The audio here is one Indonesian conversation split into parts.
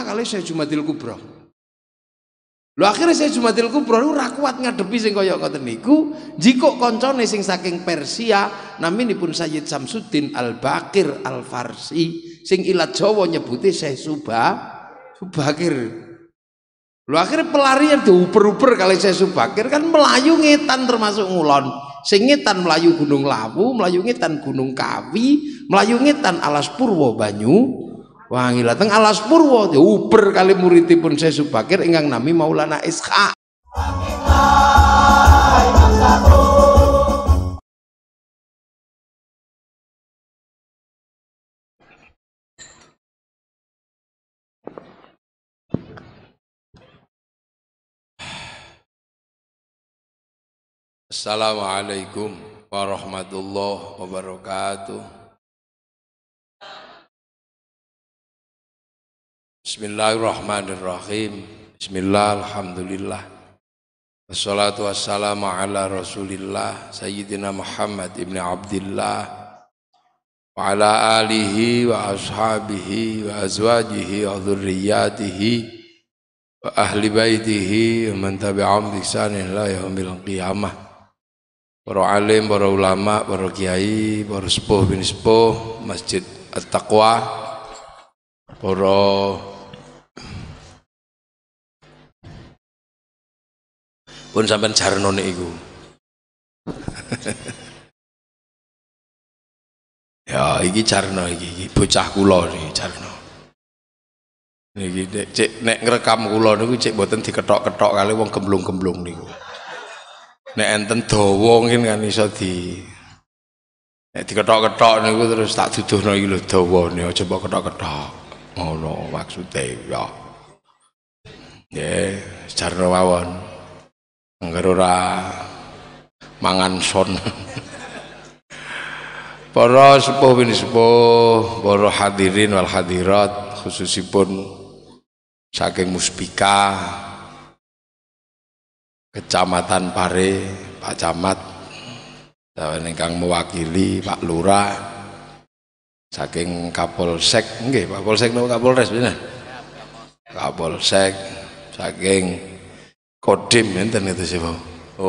pertama kali saya Jumatil Kubro. Lu akhirnya saya Jumatil Kubro lu rakuat kuat ngadepi sing koyok ngoten niku, jiko koncone sing saking Persia pun Sayyid Samsudin Al-Bakir Al-Farsi sing ilat Jawa nyebuti saya Suba Subakir. Lu akhirnya pelarian diuber uper kali saya Subakir kan melayu ngetan termasuk ngulon. singitan melayu Gunung Lawu, melayu ngetan Gunung Kawi, melayu ngetan Alas Purwo Banyu Wangi teng alas purwo ya, uber kali muridipun saya subakir ingang nami Maulana Ishak. Assalamualaikum warahmatullahi wabarakatuh. Bismillahirrahmanirrahim. Bismillah, alhamdulillah. Wassalatu wassalamu ala rasulillah Sayyidina Muhammad ibn Abdullah Wa ala alihi wa ashabihi wa azwajihi wa dhurriyyatihi Wa ahli baitihi wa man tabi'am ihsanin ila yaumil qiyamah Para alim, para ulama, para kiai, para sepuh bin sepuh Masjid At-Taqwa Para pun sampean jarno nek iku ya iki jarno iki, iki bocah kula iki jarno nek cek nek ngrekam kula niku cek mboten diketok-ketok kali wong gemblung-gemblung niku nek enten dawa ngene kan iso di nek diketok-ketok niku terus tak duduhno iki lho dawane aja mbok ketok-ketok ngono oh, maksude ya ya jarno wawon Angger ora mangan son. Para sepuh bin sepuh, para hadirin wal hadirat khususipun saking Muspika Kecamatan Pare, Pak Camat dan ingkang mewakili Pak Lurah saking Kapolsek nggih Pak Polsek napa Kapolres bener Kapolsek saking Kodim enten itu sih, Oh,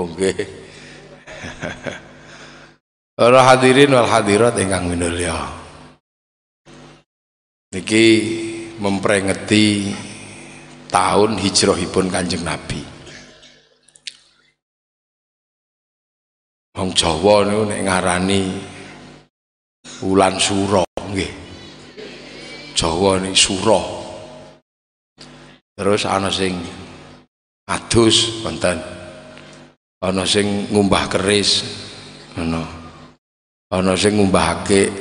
Oke. Para hadirin wal hadirat ingkang minulya. Niki memperingati tahun hijrahipun Kanjeng Nabi. Wong Jawa niku nek ngarani bulan suro nggih. Jawa niki suro. Terus ana sing adus wonten ana sing ngumbah keris ana ana sing ngumbah akik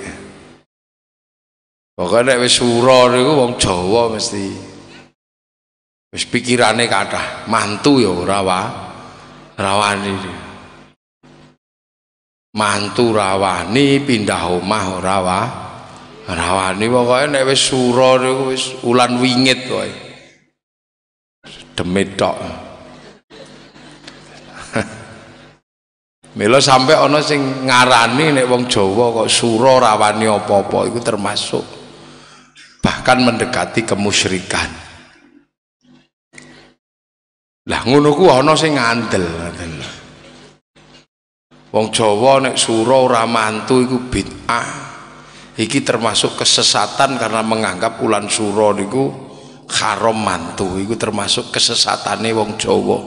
pokoke nek wis sura niku wong Jawa mesti wis pikirane kathah mantu ya ora wa rawani mantu rawani pindah omah ora wa rawani pokoke nek wis sura niku wis ulan wingit kowe Demetok, tok Mila sampai ono sing ngarani nek wong Jawa kok sura rawani apa-apa itu termasuk bahkan mendekati kemusyrikan. Lah ngono ku ono sing ngandel Wong Jawa nek sura ora mantu iku bid'ah. Iki termasuk kesesatan karena menganggap ulan sura niku haram mantu iku termasuk kesesatane wong Jawa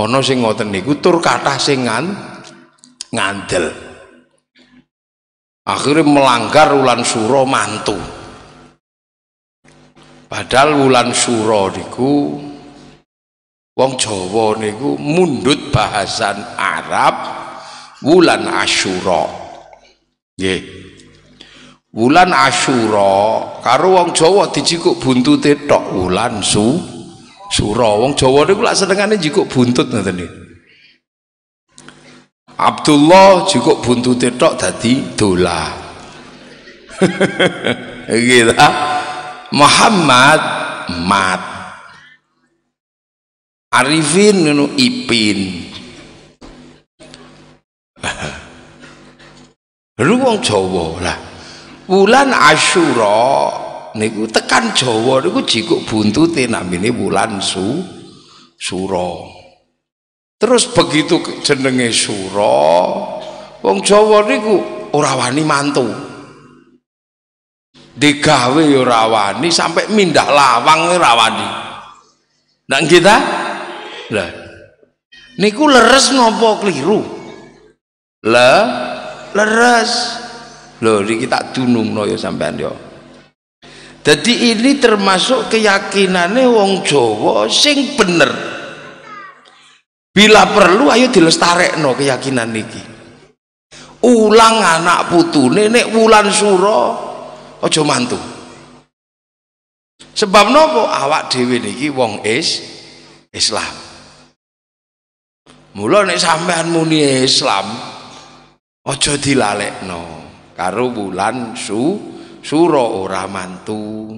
ana sing ngoten niku tur kathah sing ngandel akhirnya melanggar wulan suro mantu padahal wulan suro niku wong Jawa niku mundut bahasan Arab wulan Asyura nggih wulan asyura karo wong Jawa dijikuk buntute tok wulan su sura wong Jawa niku lak senengane jikuk buntut ngoten Abdullah jikuk buntute tok dadi dola gitu Muhammad mat Arifin ngono ipin Ruang wong Jawa lah wulan asyura niku tekan Jawa niku jikuk buntute namine wulan su sura terus begitu jenenge sura wong Jawa niku ora wani mantu digawe ya ora wani sampai mindah lawang ya ora wani kita lah niku leres nopo keliru le leres Loh, ini tak dunungno ya sampean ya. Jadi ini termasuk keyakinannya wong Jawa sing bener. Bila perlu ayo dilestarekno keyakinan niki. Ulang anak putu, nenek wulan suro ojo mantu. Sebab nopo awak dewi niki wong is Islam. Mula nek sampean muni Islam dilalek no karo bulan su suro ora mantu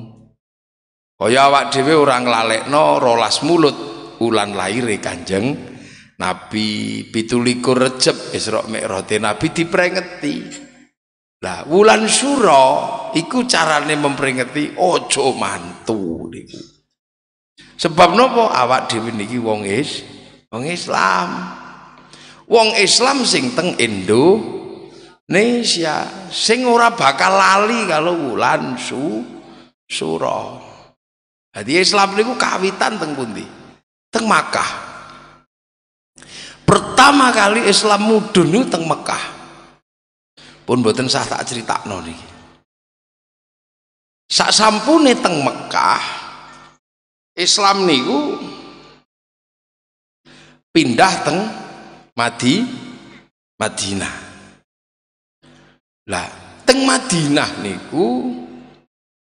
kaya awak dhewe ora nglalekno rolas mulut wulan laire Kanjeng Nabi pitulikur Recep Isra Mi'raj Nabi diprengeti lah wulan suro iku carane memperingeti ojo mantu niku sebab napa awak dhewe niki wong is wong Islam wong Islam sing teng Indo Nesya sing ora bakal lali kalau wulan su suro. Jadi Islam niku kawitan teng pundi? Teng Makkah. Pertama kali Islam mudhun niku teng Mekah. Pun boten sah tak cerita niki. Sak sampune teng Mekah Islam niku pindah teng Madi Madinah. Lah, teng Madinah niku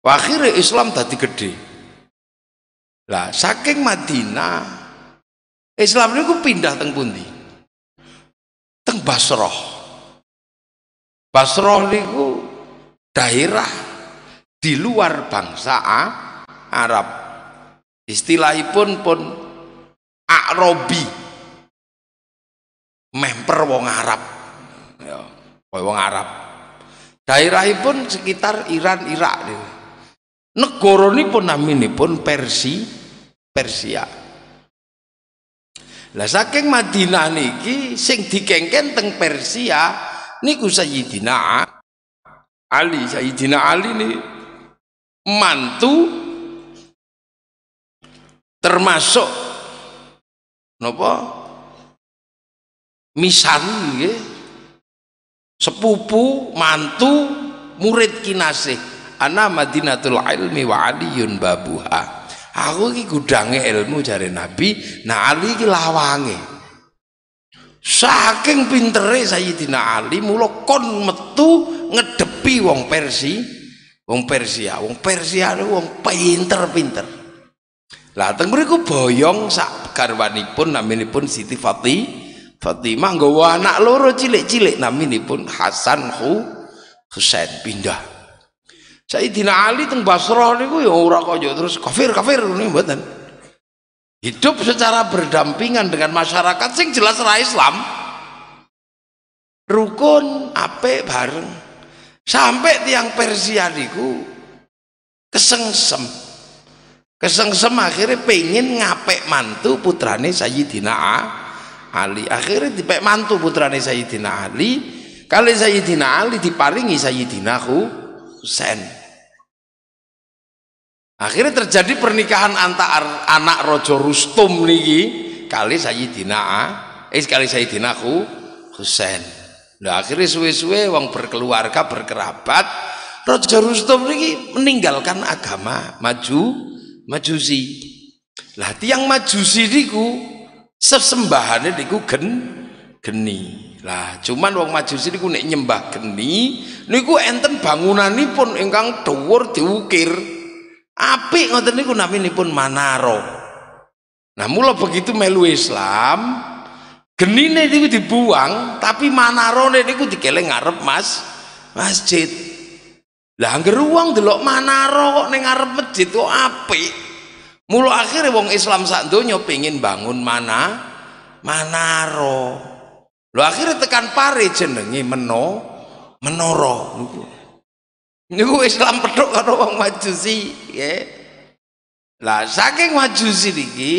akhirnya Islam tadi gede. Lah, saking Madinah Islam niku pindah teng pundi? Teng Basroh. Basroh niku daerah di luar bangsa Arab. Istilahipun pun Arabi memper wong Arab. Ya, wong Arab pun sekitar Iran, Irak pun Negaranipun pun Persi, Persia. Lah saking Madinah niki sing dikengken teng Persia niku Sayyidina Ali, Sayyidina Ali nih mantu termasuk nopo misan nggih sepupu mantu murid kinasih ana madinatul ilmi wa aliyun babuha aku ki gudange ilmu jare nabi nah ali ki lawange saking pintere sayyidina ali mula kon metu ngedepi wong persi wong persia wong persia niku wong pinter-pinter lah teng mriku boyong sak garwanipun pun Siti Fatih Fatimah nggawa anak loro cilik-cilik pun Hasan Hu Husain pindah. Sayyidina Ali teng Basra niku ya ora kaya terus kafir kafir niku mboten. Hidup secara berdampingan dengan masyarakat sing jelas ra Islam. Rukun apik bareng. Sampai tiang Persia niku kesengsem. Kesengsem akhirnya pengen ngapek mantu putrane Sayyidina Ali Ali akhirnya dipek mantu putrane Sayyidina Ali kali Sayyidina Ali diparingi Sayyidina Husain akhirnya terjadi pernikahan antara anak Rojo Rustum niki kali Sayyidina A eh kali Sayyidina Husain nah akhirnya suwe-suwe wong berkeluarga berkerabat Rojo Rustum niki meninggalkan agama maju majusi lah tiang majusi niku sesembahannya niku gen geni lah cuman wong majusi niku nek nyembah geni niku enten bangunan pun engkang tower diukir api ngoten niku pun manaro nah mula begitu melu Islam genine niku dibuang tapi manarone niku dikeleng ngarep mas masjid lah ngeruang wong delok manaro kok masjid kok api. Mulu akhirnya wong Islam saat donya pengin bangun mana manaro. Lu akhirnya tekan pare jenenge meno menoro niku. Islam petuk karo wong Majusi, ya. Lah saking Majusi niki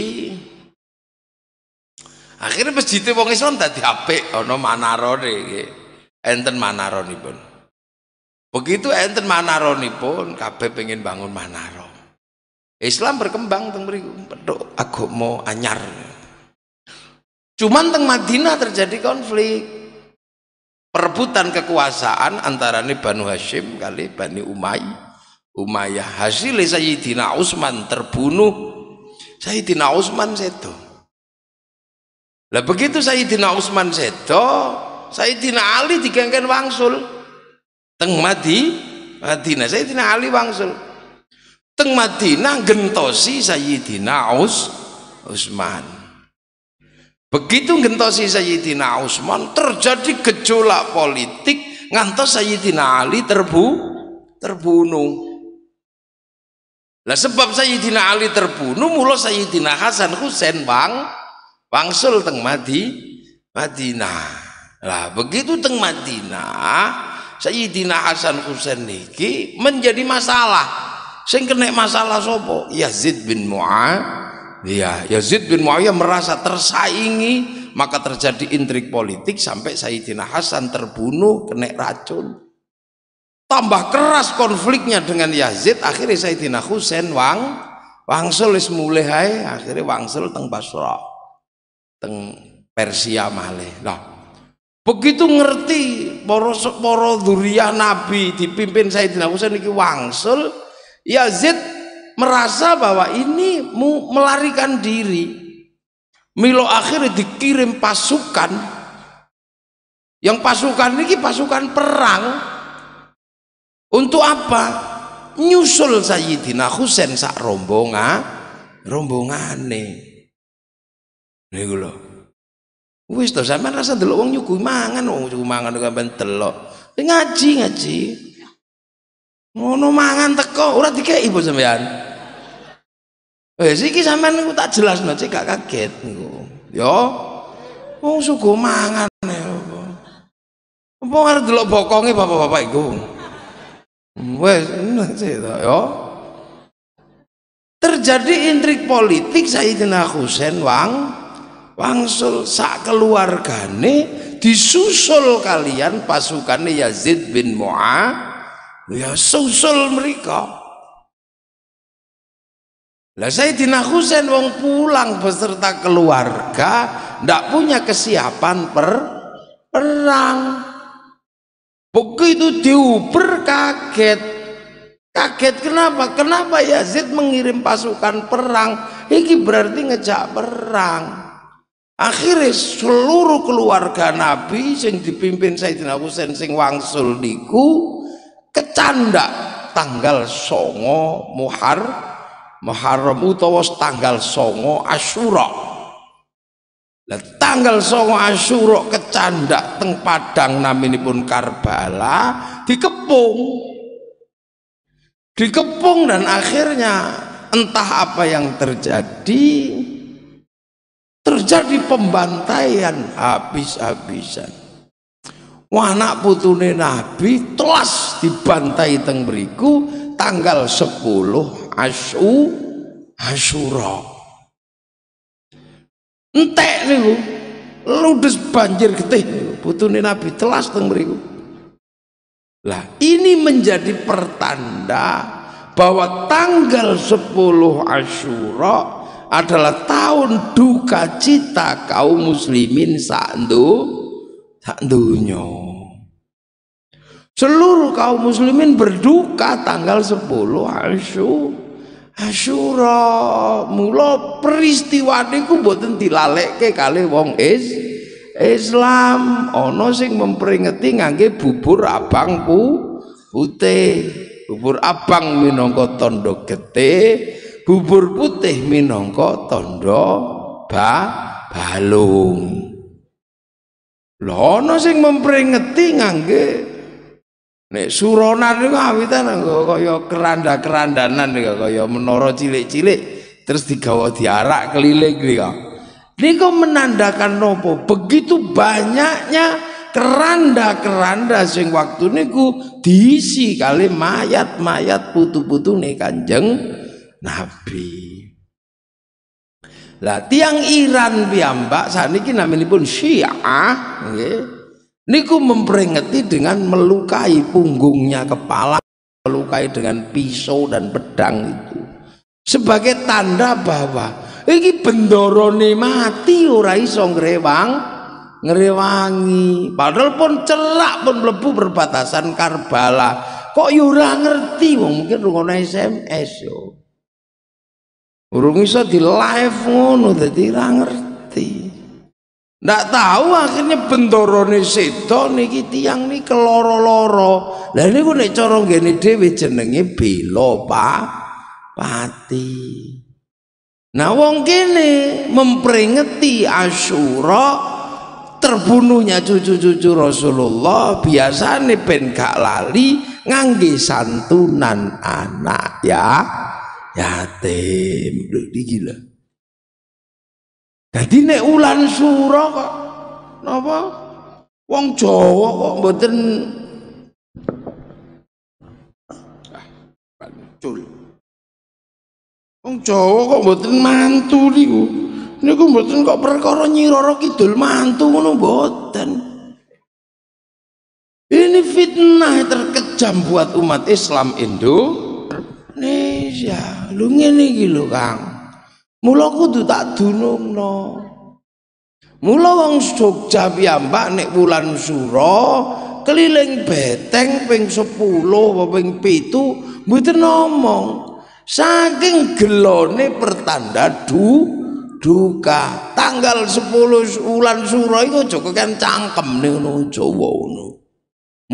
akhirnya masjidnya wong Islam no apik ana manarone nggih. Enten pun. Begitu enten pun, kabeh pengen bangun manaro. Islam berkembang teng mriku petuk agama anyar. Cuman teng Madinah terjadi konflik perebutan kekuasaan antara Banu Hashim kali Bani Umay Umayyah hasil Sayyidina Utsman terbunuh Sayyidina Utsman seto. lah begitu Sayyidina Utsman seto, Sayyidina Ali digengken wangsul teng Madi Madinah Sayyidina Ali wangsul teng Madinah gentosi Sayyidina Aus Usman begitu gentosi Sayyidina Usman terjadi gejolak politik ngantos Sayyidina Ali terbu terbunuh lah sebab Sayyidina Ali terbunuh mula Sayyidina Hasan Husain bang wangsul teng Madi Madinah lah begitu teng Madinah Sayyidina Hasan Husain niki menjadi masalah Sing kena masalah sopo? Yazid bin Muawiyah. Yazid bin Muawiyah merasa tersaingi, maka terjadi intrik politik sampai Sayyidina Hasan terbunuh kena racun. Tambah keras konfliknya dengan Yazid, akhirnya Sayyidina Husain wang wangsul is mulai akhirnya wangsul teng Basra. Teng Persia malih. Nah Begitu ngerti poro poros duriah Nabi dipimpin Sayyidina Husain ini wangsul Yazid merasa bahwa ini melarikan diri. Milo akhirnya dikirim pasukan. Yang pasukan ini pasukan perang. Untuk apa? Nyusul Sayyidina Husain sak rombongan, rombongane. Niku lho. Wis to sampean rasa delok wong nyuguh mangan, wong nyuguh mangan kok delok. Ngaji ngaji ngono mangan teko ora dikei ibu sampean eh iki sampean niku tak jelas cek kaget niku Yo, ya, wong suku mangan ya, apa apa arep delok bokonge bapak-bapak iku wis Yo, ya. terjadi intrik politik Sayyidina Husain wang wangsul sak keluargane disusul kalian pasukannya Yazid bin Mu'ah Ya susul mereka. Lah Sayyidina Husain wong pulang beserta keluarga ndak punya kesiapan per perang. Begitu diuber kaget. Kaget kenapa? Kenapa Yazid mengirim pasukan perang? Ini berarti ngejak perang. Akhirnya seluruh keluarga Nabi yang dipimpin Sayyidina Husain sing wangsul niku kecanda tanggal songo muhar Muharram utawa tanggal songo Asyura lah tanggal songo Asyura kecanda teng Padang naminipun Karbala dikepung dikepung dan akhirnya entah apa yang terjadi terjadi pembantaian habis-habisan wanak putune nabi telas dibantai teng beriku tanggal 10 asu asyura entek niku ludes banjir getih nih nabi telas teng beriku lah ini menjadi pertanda bahwa tanggal 10 asyura adalah tahun duka cita kaum muslimin sa'ndu sandu, dunya Seluruh kaum muslimin berduka tanggal 10 Asyura. Mula peristiwa niku mboten dilalekke kali wong is Islam. Ana sing memperingati ngangge bubur abang pu putih. Bubur abang minangka tondo getih, bubur putih minangka tondo ba balung. loh ana sing memperingati ngangge Nek suronan niku awitan kaya keranda-kerandanan niku kaya menoro cilik-cilik terus digawa diarak keliling ya. Nih kok menandakan nopo? Begitu banyaknya keranda-keranda sing waktu niku diisi kali mayat-mayat putu-putu nih Kanjeng Nabi. Lah tiang Iran piyambak saniki pun Syiah Okay niku memperingati dengan melukai punggungnya kepala melukai dengan pisau dan pedang itu sebagai tanda bahwa ini bendorone mati ora iso ngrewang ngrewangi padahal pun celak pun mlebu perbatasan Karbala kok yura ya ngerti wong mungkin rungono SMS yo urung iso di live ngono dadi ora ngerti Ndak tahu akhirnya bentorone sedo niki tiang niki keloro-loro. Lah niku nek cara ngene dhewe jenenge bela pati. Nah wong kene memperingati Asyura terbunuhnya cucu-cucu Rasulullah biasa ben gak lali ngangge santunan anak ya yatim. Duh, gila jadi nek ulan suro kok napa wong Jawa kok mboten ah, Cul. Wong Jawa kok mboten mantu niku. Niku mboten kok perkara nyiroro kidul mantu ngono mboten. Ini fitnah terkejam buat umat Islam Indonesia. Lu ngene iki lho, Kang. Mula kudu tak dunungno. Mula wong Jogja piyambak nek wulan suro keliling beteng ping 10 apa ping 7 mboten ngomong. Saking gelone pertanda du duka. Tanggal 10 wulan suro iku Joko kan cangkem ning ngono Jawa ngono.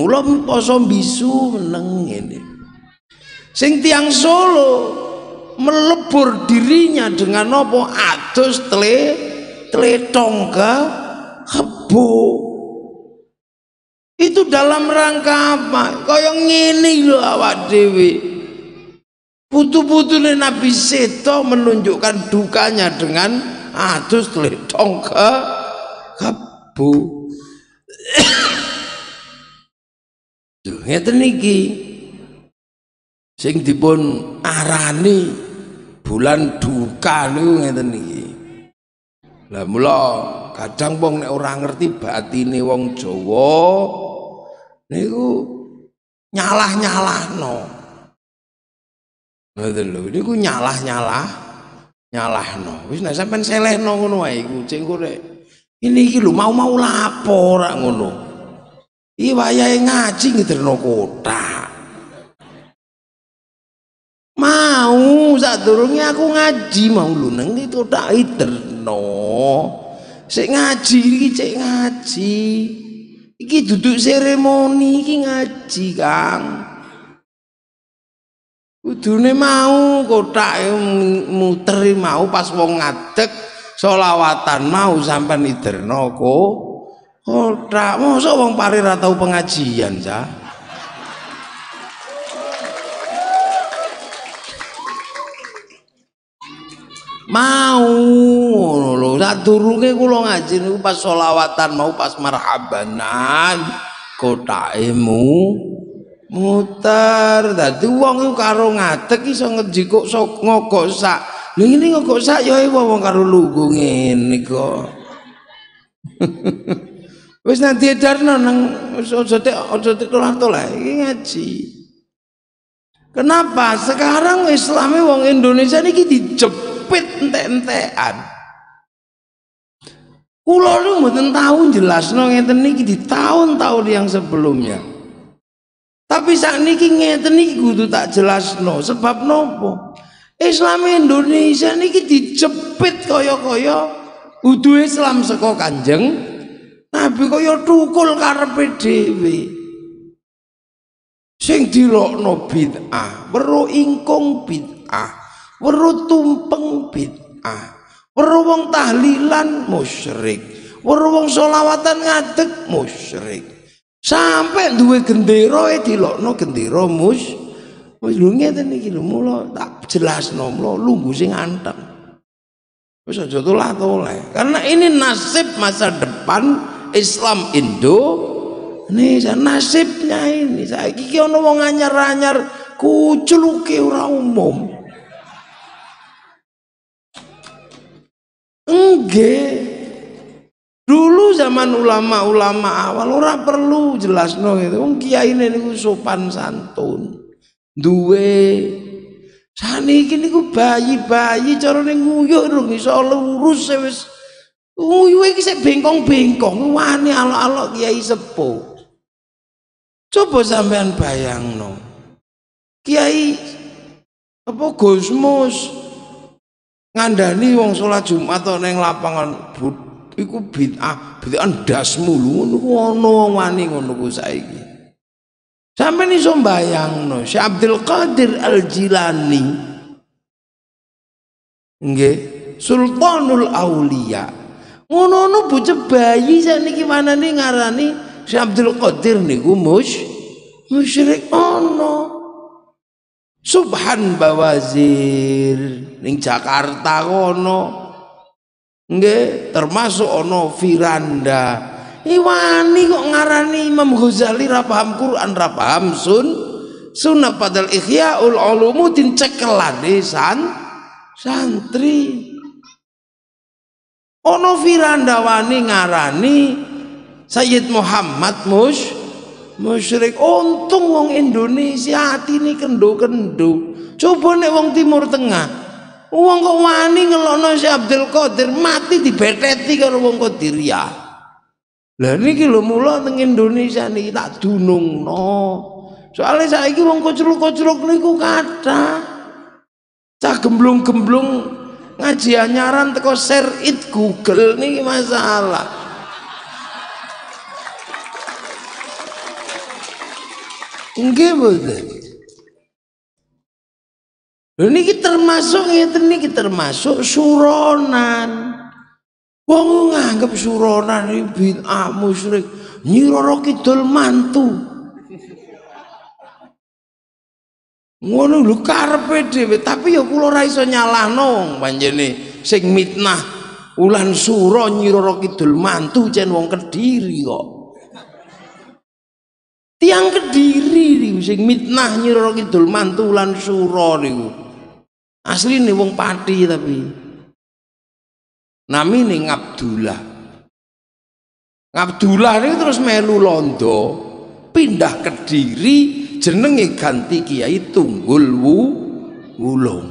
Mula poso bisu meneng ngene. Sing tiang Solo melebur dirinya dengan nopo atus tle tletong tongka kebo itu dalam rangka apa yang ini lho awak dewi putu-putu Nabi Seto menunjukkan dukanya dengan atus tletong ke kebo ngeten niki sing dipun arani bulan duka niku ngeten niki lah mula kadang wong nek ora ngerti batine wong Jawa niku nyalah-nyalahno ngoten lho niku nyalah-nyalah nyalahno wis nek sampean selehno ngono wae iku cek korek ini iki lho mau-mau lapor ngono iki iya, wayahe ngaji ngederno kotak sak durunge aku ngaji mau luneng neng itu tak iterno si ngaji iki cek ngaji iki duduk seremoni iki ngaji Kang Kudune mau kotak muteri mau pas wong ngadeg solawatan mau sampean iterno kok kotak mosok wong pari ra tau pengajian cah mau lho sadurunge kulo ngaji niku pas solawatan mau pas marhabanan kotaimu muter tadi uang itu karo ngatek iso ngejikuk sok ngokok sak ini ngokok sak ya wong karo lungguh ngene kok wis nanti edarno nang aja tek aja tek tolah ngaji Kenapa? Sekarang Islami uang Indonesia niki dijebak jepit entek-entekan. Kula niku mboten jelas no ngeten niki di tahun-tahun yang sebelumnya. Tapi niki ngeten niki kudu tak jelas no sebab nopo? Islam Indonesia niki dijepit kaya-kaya udu Islam saka Kanjeng Nabi kaya tukul karepe dhewe. Sing A, bid'ah, weruh ingkung bid'ah weru tumpeng bid'ah weru wong tahlilan musyrik weru wong solawatan ngadeg musyrik sampai duwe gendera e dilokno gendera mus wis lho ngeten iki lho mula tak jelasno mula lungguh sing anteng wis aja tolak toleh karena ini nasib masa depan Islam Indo Nih, nasibnya ini saya kiki ono wong anyar-anyar kuculuke ora umum enggak dulu zaman ulama-ulama awal orang perlu jelas gitu wong kiai ini sopan santun duwe kini ku bayi-bayi cara nguyuh dong iso lurus e wis nguyuh iki sik bengkong-bengkong wani alok-alok kiai sepo coba sampean no kiai apa Gusmus ngandani wong sholat Jumat atau neng lapangan but, iku bid'ah, bid'ah mulu ngono ana wong wani ngono ku saiki. Sampeyan iso mbayangno Syekh Abdul Qadir Al-Jilani nggih Sultanul Aulia ngono-ngono bocah bayi saniki manane ngarani Syekh Abdul Qadir niku mus musyrik ono Subhan Bawazir ning Jakarta kono nggih termasuk ono Firanda Iwani kok ngarani Imam Ghazali ra paham Quran ra paham sun sunnah padahal Ihyaul Ulumuddin cekelane desan santri ono Firanda wani ngarani Sayyid Muhammad Mush musyrik untung wong Indonesia hati ini kendo-kendo coba nih wong timur tengah wong kok wani ngelono si Abdul Qadir mati di dibeteti karo wong Qadiriyah lah ini kilo mula teng Indonesia niki tak no. soalnya saya saiki wong kocruk-kocruk niku kathah cah gemblung-gemblung ngaji anyaran teko share it Google nih masalah Nggih mboten. ini kita termasuk ini kita termasuk suronan. Wong nganggep suronan iki bid'ah musyrik, nyiroro kidul mantu. Ngono lho karepe dhewe, tapi ya kula ora iso nyalahno panjene sing mitnah ulan suro nyiroro kidul mantu cen wong Kediri kok. Tiang Kediri sing mitnah nyira kidul mantulan sura niku asline wong pati tapi namine Abdullah Abdullah ini terus melu londo pindah ke diri jenenge ganti kiai tunggul wu wulung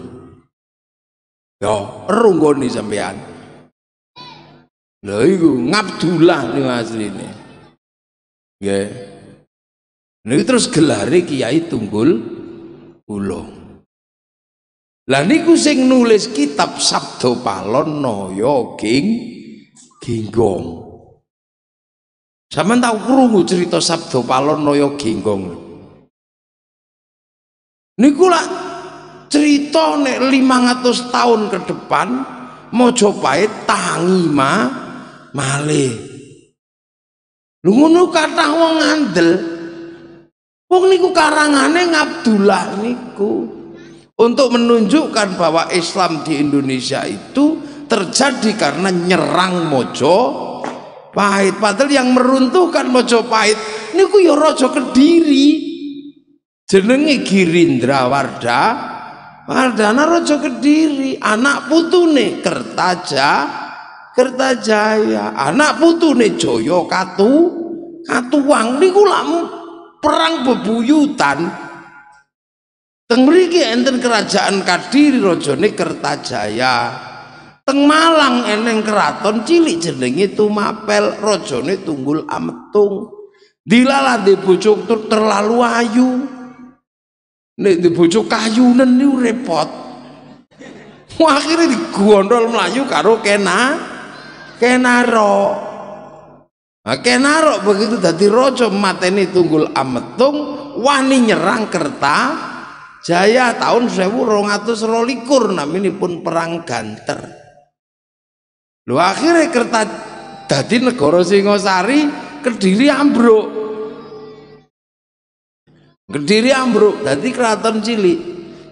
yo ya, runggoni sampean lha iku Abdullah niku asline nggih yeah. Nah, niku terus gelari Kiai Tunggul Ulung. Lah niku sing nulis kitab Sabdo Palon Noyo King Ginggong. Sampeyan tau krungu cerita Sabdo Palon Noyo Ginggong. Niku lah cerita nek 500 tahun ke depan Mojopahit tangi ma male. Lu ngono kathah wong ngandel. Wong niku karangane Abdullah niku untuk menunjukkan bahwa Islam di Indonesia itu terjadi karena nyerang mojo pahit padahal yang meruntuhkan mojo pahit niku ya raja Kediri jenenge Girindra Warda Wardana raja Kediri anak putune Kertaja Kertajaya anak putune Joyo Katu Katuwang niku lamu perang bebuyutan teng mriki enten kerajaan Kadiri rajane Kertajaya teng Malang eneng keraton cilik jenenge Tumapel rajane Tunggul Ametung dilalah di bujuk terlalu ayu nek di bujuk kayunen niku repot akhirnya digondol melayu karo kena kena ro. Oke narok begitu dadi rojo mateni tunggul ametung wani nyerang kerta jaya tahun sewu rongatus rolikur namini pun perang ganter lu akhirnya kerta dadi negoro singosari kediri ambruk kediri ambruk dadi keraton cilik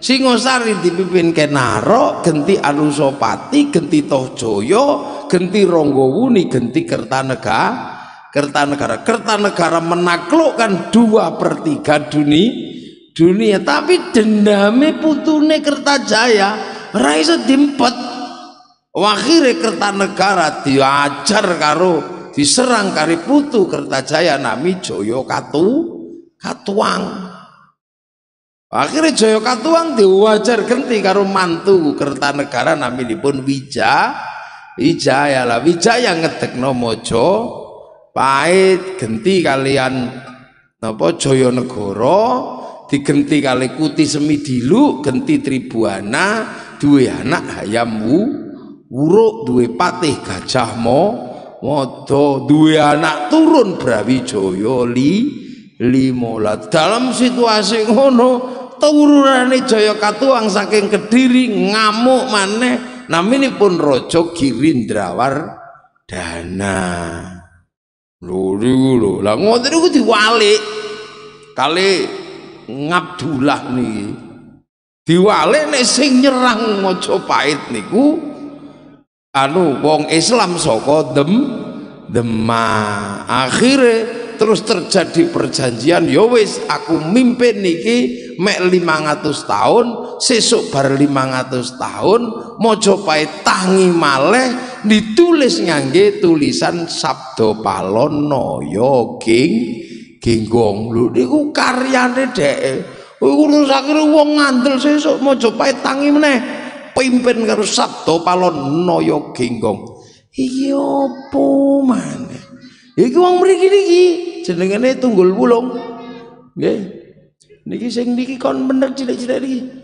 singosari dipimpin kenaro genti anusopati genti tohjoyo genti ronggowuni genti kertanegara Kertanegara Kertanegara menaklukkan dua pertiga tiga dunia dunia tapi dendame putune Kertajaya raisa dimpet wakhire Kertanegara diajar karo diserang kari putu Kertajaya nami Joyo Katu Katuang akhirnya Joyo Katuang diwajar genti karo mantu Kertanegara nami dipun Wija Wijaya lah Wijaya ngetek ngedekno mojo pahit genti kalian napa Negoro digenti kali Kuti Semidilu genti Tribuana dua anak Hayam Wuruk dua patih Gajah Mo Modo anak turun Brawijaya li limola dalam situasi ngono turunane Joyo Katuang saking Kediri ngamuk maneh naminipun Raja dana. Lho niku lho. Lah ngoten niku diwalik. Kali Ngabdullah niki. Diwalik nek sing nyerang Majapahit niku anu wong Islam saka Dem Demak. Akhire terus terjadi perjanjian ya wis aku mimpin niki mek 500 tahun sesuk bar 500 tahun Majapahit tangi maleh ditulis ngangge tulisan Sabdo Palon Noyo King ya Ginggong lho niku karyane dhek. Iku sakire wong ngandel sesuk coba tangi meneh pimpin karo Sabdo Palon Noyo ya Ginggong. iyo opo Iki wong mriki niki jenengane Tunggul Wulung. Nggih. Niki sing niki kon bener cilik-cilik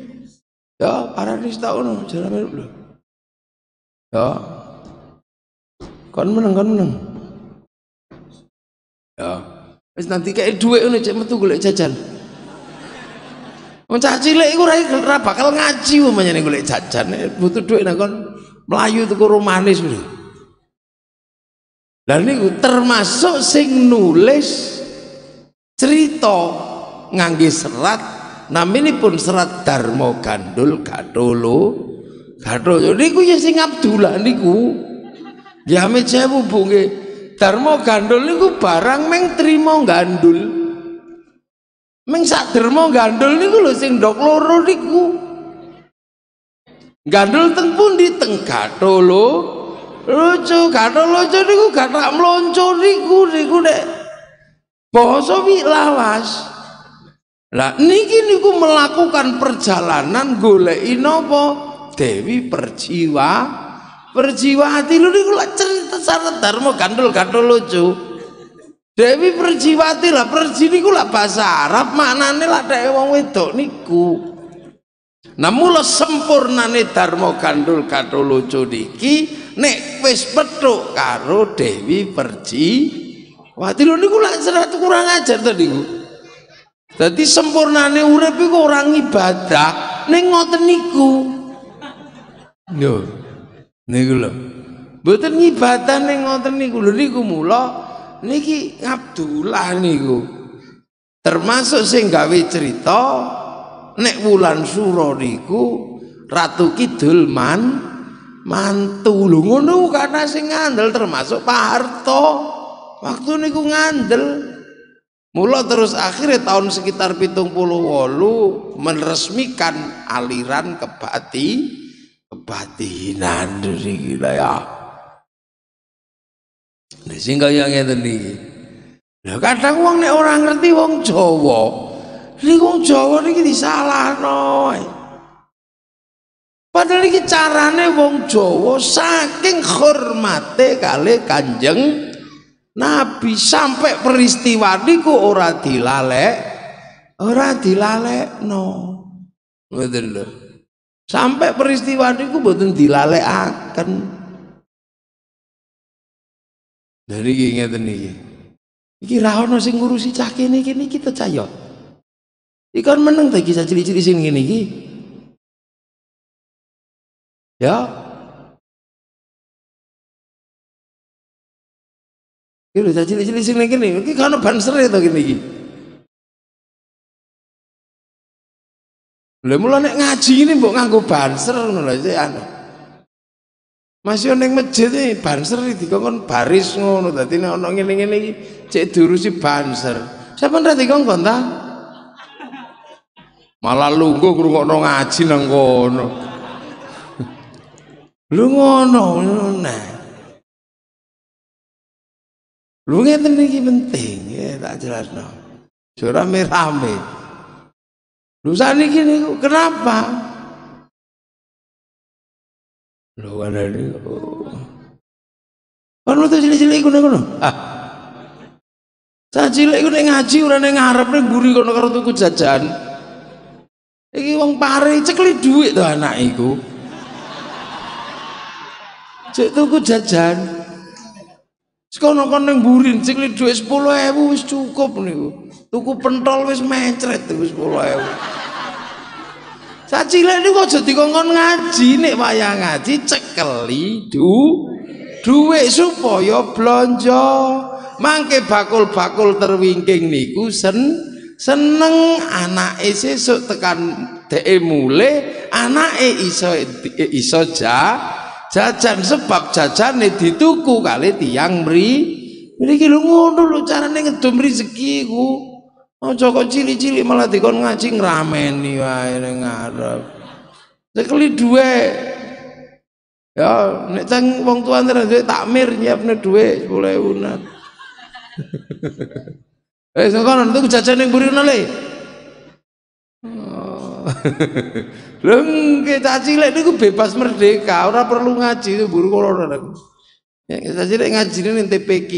Ya, para tau no, jalan lho. Ya, kan menang kan menang ya wis nanti kayak duit ini cek metu golek jajan Mencah cilik iku ora bakal ngaji umpamane nek golek jajan eh, butuh duit kan. Melayu mlayu tuku romanis lho. Lah niku termasuk sing nulis cerita ngangge serat pun serat Darmo Gandul Gadolo jadi niku ya sing Abdullah niku Ya amit sewu bunge. Darma gandul niku barang meng trimo gandul. Meng sak gandul niku lho sing ndok loro niku. Gandul teng pundi teng gathol lho. Lucu, gathol lucu niku gathak mlonco niku niku nek basa lawas. Lah niki niku melakukan perjalanan gule napa? Dewi Perjiwa. Perjiwati lu niku lak cerita sanad dharma gandul-gandul lucu. Dewi Perjiwati lah Perji niku lak bahasa Arab nih lak dhek wong wedok niku. Nah mula nih dharma gandul gandul lucu niki nek wes petuk karo Dewi Perji. Wati lu niku lak cerita kurang ajar to tadi sempurna nih urip iku orang ibadah ning niku. no niku gitu lho mboten ngibatane ngoten niku lho niku mula niki Abdullah niku termasuk sing gawe cerita nek wulan suro niku Ratu Kidul man mantu lho ngono karena sing ngandel termasuk Pak Harto waktu niku ngandel Mula terus akhirnya tahun sekitar pitung puluh wolu meresmikan aliran kebati kebatinan dari gila ya. Nek nah, sing kaya ngeten niki. Lah kadang wong nek ora ngerti wong Jawa, niki wong Jawa niki disalahno. Padahal iki carane wong Jawa saking hormate kali Kanjeng Nabi sampai peristiwa niku ora dilalek, ora dilalekno. Ngoten lho. Sampai peristiwa itu betul dilalekaken. Dari iki ngeten iki. Iki ra ono ngurusi cah kene kini kita cayot. ikan menang meneng ta iki cilik sini sing Ya. Iki lho cilik-cilik sini gini. iki banser itu to ngene Gini. Lha mula nek ngaji ini mbok nganggo banser ngono lho iki anu. Masih ning masjid iki banser dikongkon baris ngono dadi nek ana ngene-ngene iki cek diurusi banser. Sampeyan ra dikongkon ta? Malah lungguh ngrungokno ngaji nang kono. Lu ngono nah. Lu ngeten iki penting, ya tak jelasno. Jora merame. Dosa niki niku kenapa? lu ada oh. niku. Kan ono tuh cilik-cilik iku niku Ah. Sak cilik iku nek ngaji ora ning ngarep ning mburi kono karo tuku jajan. Iki wong pare cekli duit tuh anak iku. Cek tuku jajan. Sekono kono ning mburi cekli sepuluh 10.000 wis cukup nih Tuku pentol wis mencret sepuluh 10.000. Sak cilik niku aja dikongkon ngaji nek wayah ngaji cekeli du dhuwit supaya blonjo. Mangke bakul-bakul terwingking niku sen seneng anake sesuk tekan dheke mulih anake iso iso ja jajan sebab jajane dituku kali tiang mri mriki lho ngono lho carane ngedum rezeki ku Aja kok cilik-cilik malah dikon ngaji ngrameni wae ning ngarep. Sekeli duwe. Ya, nek teng wong tuan ter duwe takmir, mir nyiapne duwe 10000-an. Eh, sing kono tuh jajan ning mburi ngono le. Lengke caci lek niku bebas merdeka, ora perlu ngaji mburi kula ora. Ya, caci lek ngajine ning TPK.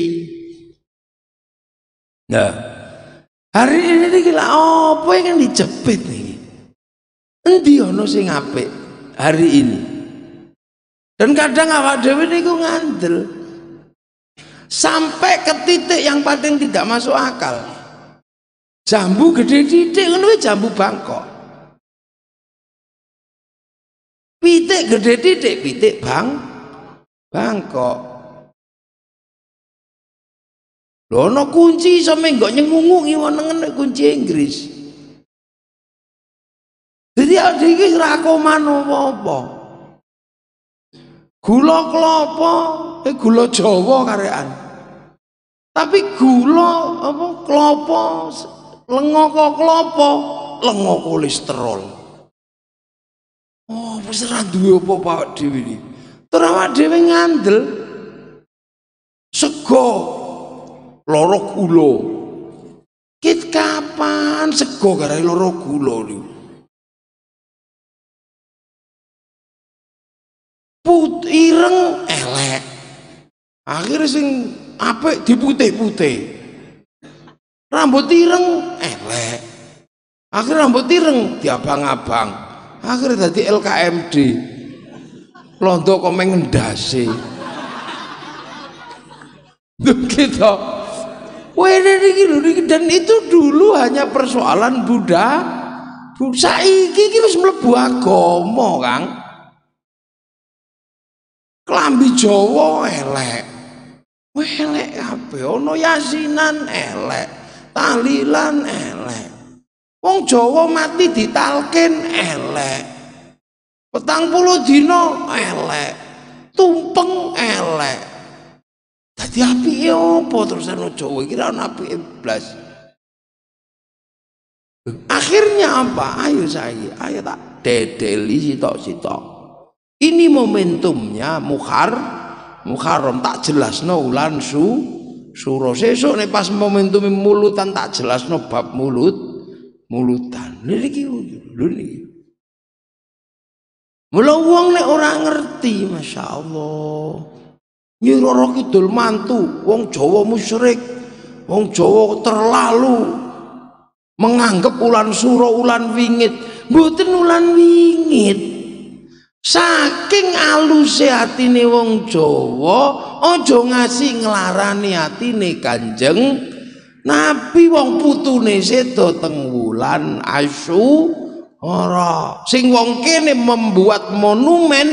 Nah, Hari ini iki oh, boy kan dijepit nih, Endi ana sing apik hari ini? Dan kadang awak dhewe niku ngandel. Sampai ke titik yang paling tidak masuk akal. Jambu gede titik ngono jambu bangkok. Pitik gede titik, pitik bang bangkok. Lho ana kunci iso menggo nyengungu ngene kunci Inggris. Jadi ada iki ora koman apa-apa. Gula klopo, eh gula Jawa karekan. Tapi gula apa klopo lenga kok lenga kolesterol. Oh, wis ora duwe apa-apa dhewe iki. Terus awake dhewe ngandel sego loro gula. Kit kapan sego garai loro gula niku? Put ireng elek. Akhirnya sing apik diputih-putih. Rambut ireng elek. Akhirnya rambut ireng diabang-abang. Akhirnya dadi LKMD. Londo kok mengendase. Duh gitu dan itu dulu hanya persoalan Buddha saiki iki wis mlebu agama, Kang. Klambi Jawa elek. Elek kabeh, ono yasinan elek, tahlilan elek. Wong Jawa mati ditalkin elek. Petang puluh dino elek. Tumpeng elek. Dadi apike ya apa terus ada cowok kira ora ana eh, Akhirnya apa? Ayo saya, ayo tak dedeli sitok-sitok. Ini momentumnya mukhar mukharom tak no ulan su suro sesu nek pas momentum mulutan tak jelas no bab mulut mulutan. Lili kiu, lili. niki. Mula wong orang ngerti, Masya Allah Nyi Roro Kidul mantu wong Jawa musyrik, wong Jawa terlalu menganggap ulan suro ulan wingit, mboten ulan wingit. Saking aluse atine wong Jawa, aja ngasi nglarani atine Kanjeng Nabi wong putune sedo teng wulan ora, Sing wong kene membuat monumen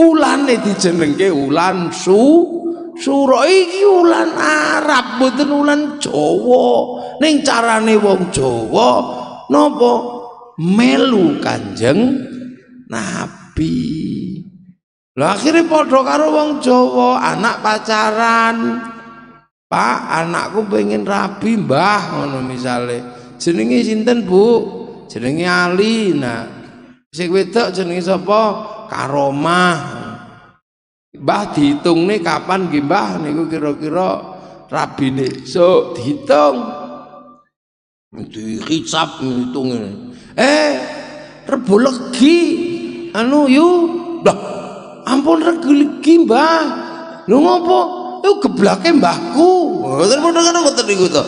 ulane dijenengke ulan su surai iki ulan Arab mboten ulan Jawa. Ning carane wong Jawa napa melu Kanjeng Nabi. Lah akhire padha karo wong Jawa, anak pacaran. Pak, anakku pengen rabi, Mbah, ngono misale. Jenenge sinten, Bu? Jenenge Ali. Nah, sing wedok jenenge sapa? Karomah. Mbah dihitungne kapan nggih Mbah niku kira-kira rabine esuk dihitung. Dihisab ngitung Eh, rebo legi. Anu yuk. Lah, ampun rebo legi Mbah. Lho ngopo? Yo geblake Mbahku. Ngoten pun ngoten niku to.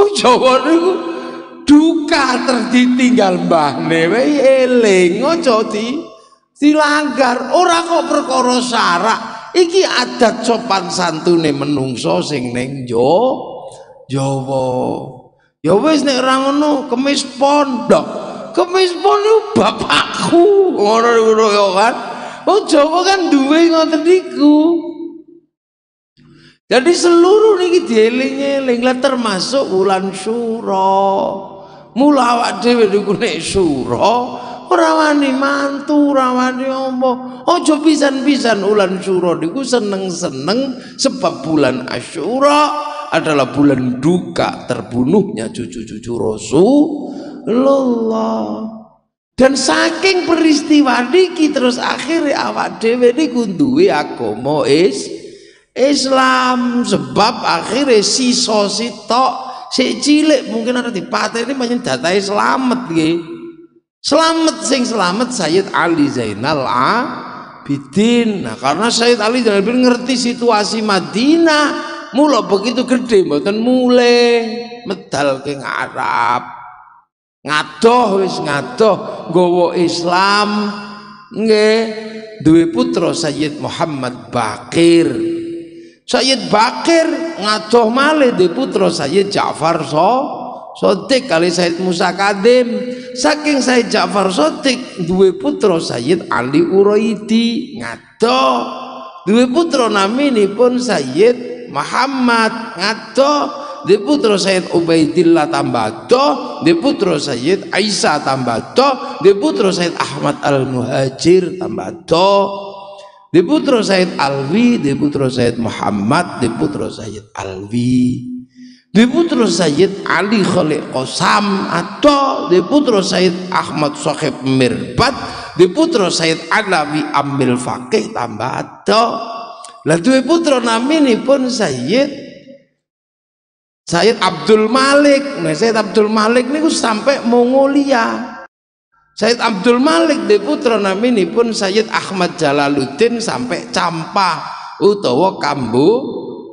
Oh, Jawa niku duka terditinggal Mbah ne eling aja di dilanggar ora kok perkara syarak iki adat sopan santune menungso sing ning jo Jawa ya wis nek ora ngono kemis pondok kemis pondok bapakku ngono ngono ya kan Oh Jawa kan duwe ngoten niku jadi seluruh niki dieling-eling termasuk bulan suro, mula awak dhewe niku nek Syura Rawani mantu Rawani Ombo, apa aja pisan-pisan ulan syura niku seneng-seneng sebab bulan asyura adalah bulan duka terbunuhnya cucu-cucu Rasulullah dan saking peristiwa diki terus akhirnya awak Dewi niku duwe agama is Islam sebab akhirnya si sosito si cilik mungkin ada di ini banyak data selamat gitu. Selamat sing selamat Sayyid Ali Zainal Abidin. Nah, karena Sayyid Ali Zainal Abidin ngerti situasi Madinah. Mula begitu gede mboten mulai medal ke Arab. Ngadoh wis ngadoh gowo Islam. Nggih, duwe putra Sayyid Muhammad Bakir. Sayyid Bakir ngadoh malih duwe putra Sayyid Ja'far So Sotik kali Said Musa Kadim saking Said Ja'far Sotik dua putra Said Ali Uroidi ngato dua putra pun Said Muhammad ngato di putra Said Ubaidillah to, di putra Said Aisyah to, di putra Said Ahmad Al-Muhajir to, di putra Said Alwi di putra Said Muhammad di putra Said Alwi di putra Sayyid Ali Khalid Qasam atau di putra Sayyid Ahmad Sohib Mirbat di putra Sayyid Alawi Ambil Fakih tambah atau lah duwe putra ini pun Sayyid Sayyid Abdul Malik nah Sayyid Abdul Malik ini sampai Mongolia Sayyid Abdul Malik di putra ini pun Sayyid Ahmad Jalaluddin sampai Campa utawa Kambu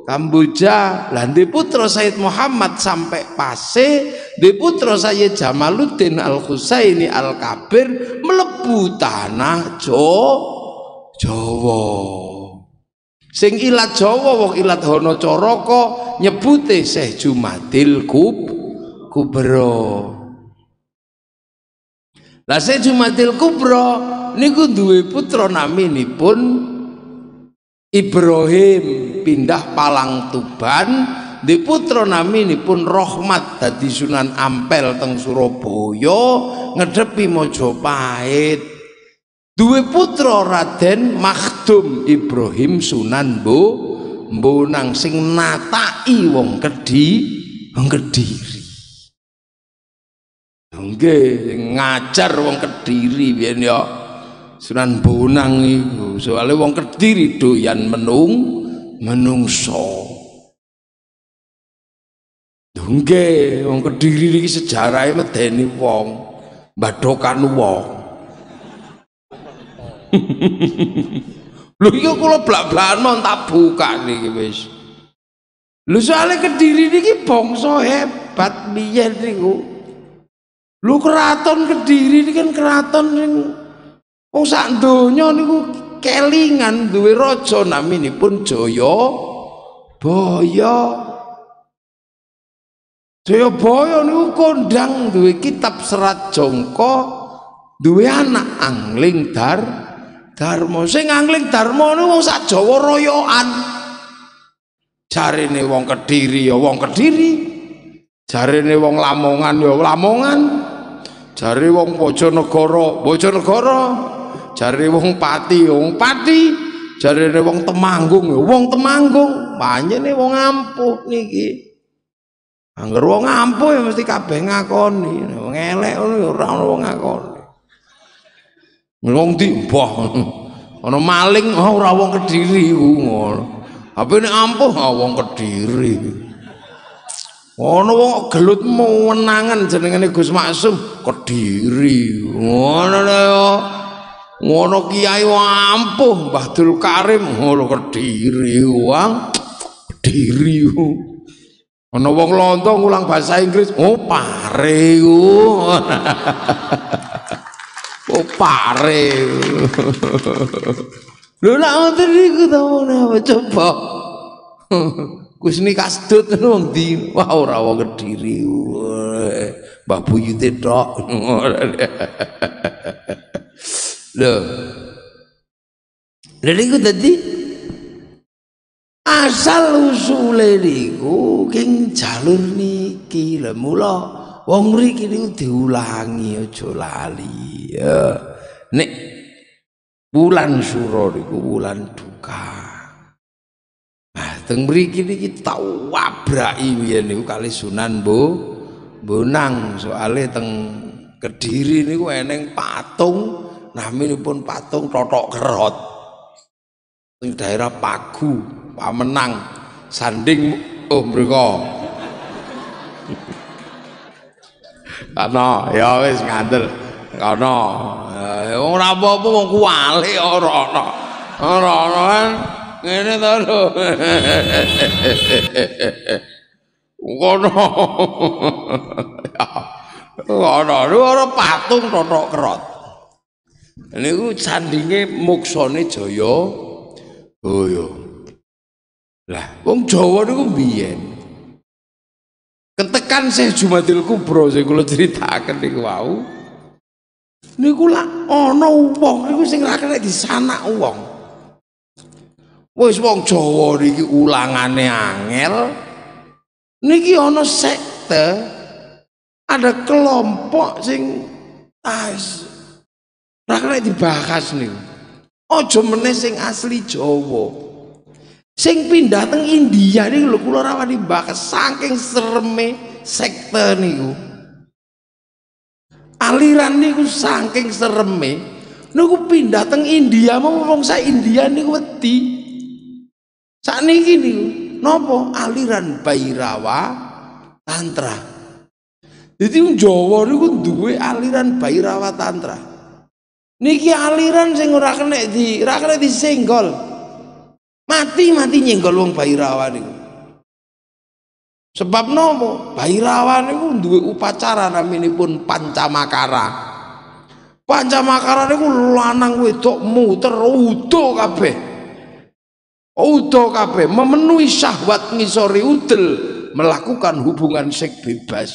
Kamboja lah putra Said Muhammad sampai Pase di putra saya Jamaluddin Al Husaini Al Kabir melebu tanah jo Jawa sing ilat Jawa wong ilat hono coroko nyebute Syekh Jumadil Kub Kubro lah Syekh Jumadil Kubro niku duwe putra naminipun Ibrahim pindah Palang Tuban di putra pun Rohmat dari Sunan Ampel teng Surabaya ngedepi Mojopahit Dua putra Raden Makhdum Ibrahim Sunan Bu nang sing natai wong kedi wong Kediri nggih ngajar wong Kediri biyen ya Sunan Bonang itu soalnya wong Kediri doyan menung menungso. Nggih, wong Kediri iki sejarahe medeni wong, badokan wong. lu iki iya kula blak-blakan mon tak buka nih guys, lu soalnya Kediri ini bangsa hebat biyen nih lu keraton Kediri ini kan keraton sing Wong sak donya niku kelingan duwe raja naminipun Jaya Baya. Jaya Baya niku kondang duwe kitab serat jongko, duwe anak angling dar Dharma. Sing angling Dharma niku wong sak Jawa royokan. Jarine wong Kediri ya wong Kediri. Jarine wong Lamongan ya Lamongan. Jare wong Bojonegoro, Bojonegoro. jare wong pati wong pati jare wong temanggung wong temanggung panjene wong ampuh niki anggar wong ampuh mesti kabeh ngakoni wong elek ora ono wong ngakoni wong di mbah ono maling oh, ora wong kediri ngono apa ini ampuh ah wong kediri ono wong gelut mau menangan jenengane Gus Maksum kediri ngono lho ngono kiai ampuh Mbah Dul Karim ngono kediri wong kediri ana wong lontong, Ulang bahasa Inggris oh pare oh pare lho nek ngoten iku ta ngono coba Kusni kasdut nung di wah ora wong kediri Mbah Buyute tok Loh. Lha niku dadi asal usule niku king jalur niki lho mula wong mriki niku diulangi aja lali ya. Nek bulan suro niku bulan duka. Nah, teng mriki niki tau wabraki biyen niku kali Sunan Bu Bonang soale teng Kediri niku eneng patung Nah, pun patung totok kerot. Ini daerah Pagu, Menang Sanding oh mriko. Kano ya wis ngantel. Kano, eh, orang apa-apa mau kuwale orang, ya orang Ora ana. Kan? Ngene to lho. Ngono. Ya, ora patung totok kerot niku candinge muksane Jaya boyo Lah wong Jawa ku biyen ketekan sih Jumadil Kubra sing kula critakaken niku wau. Niku lak ana wong iku sing ra di sana uang. Wis wong Jawa niki ulangane angel. Niki ana sekte ada kelompok sing as Ora kena dibahas Oh, Aja meneh sing asli Jawa. Sing pindah teng India nih, lho kula rawani dibahas saking sereme sekte niku. Aliran niku saking sereme niku pindah teng India mau wong sa India niku wedi. nih niku nopo aliran Bairawa Tantra. Jadi Jawa niku duwe aliran Bairawa Tantra. Niki aliran sing ora kena di, ora kena disenggol. Mati-mati nyenggol wong bayi rawan niku. Sebab nopo? Bayi rawan niku duwe upacara naminipun pancamakara. Pancamakara niku lanang wedok muter udo kabeh. Udo kabeh memenuhi syahwat ngisori udel melakukan hubungan seks bebas.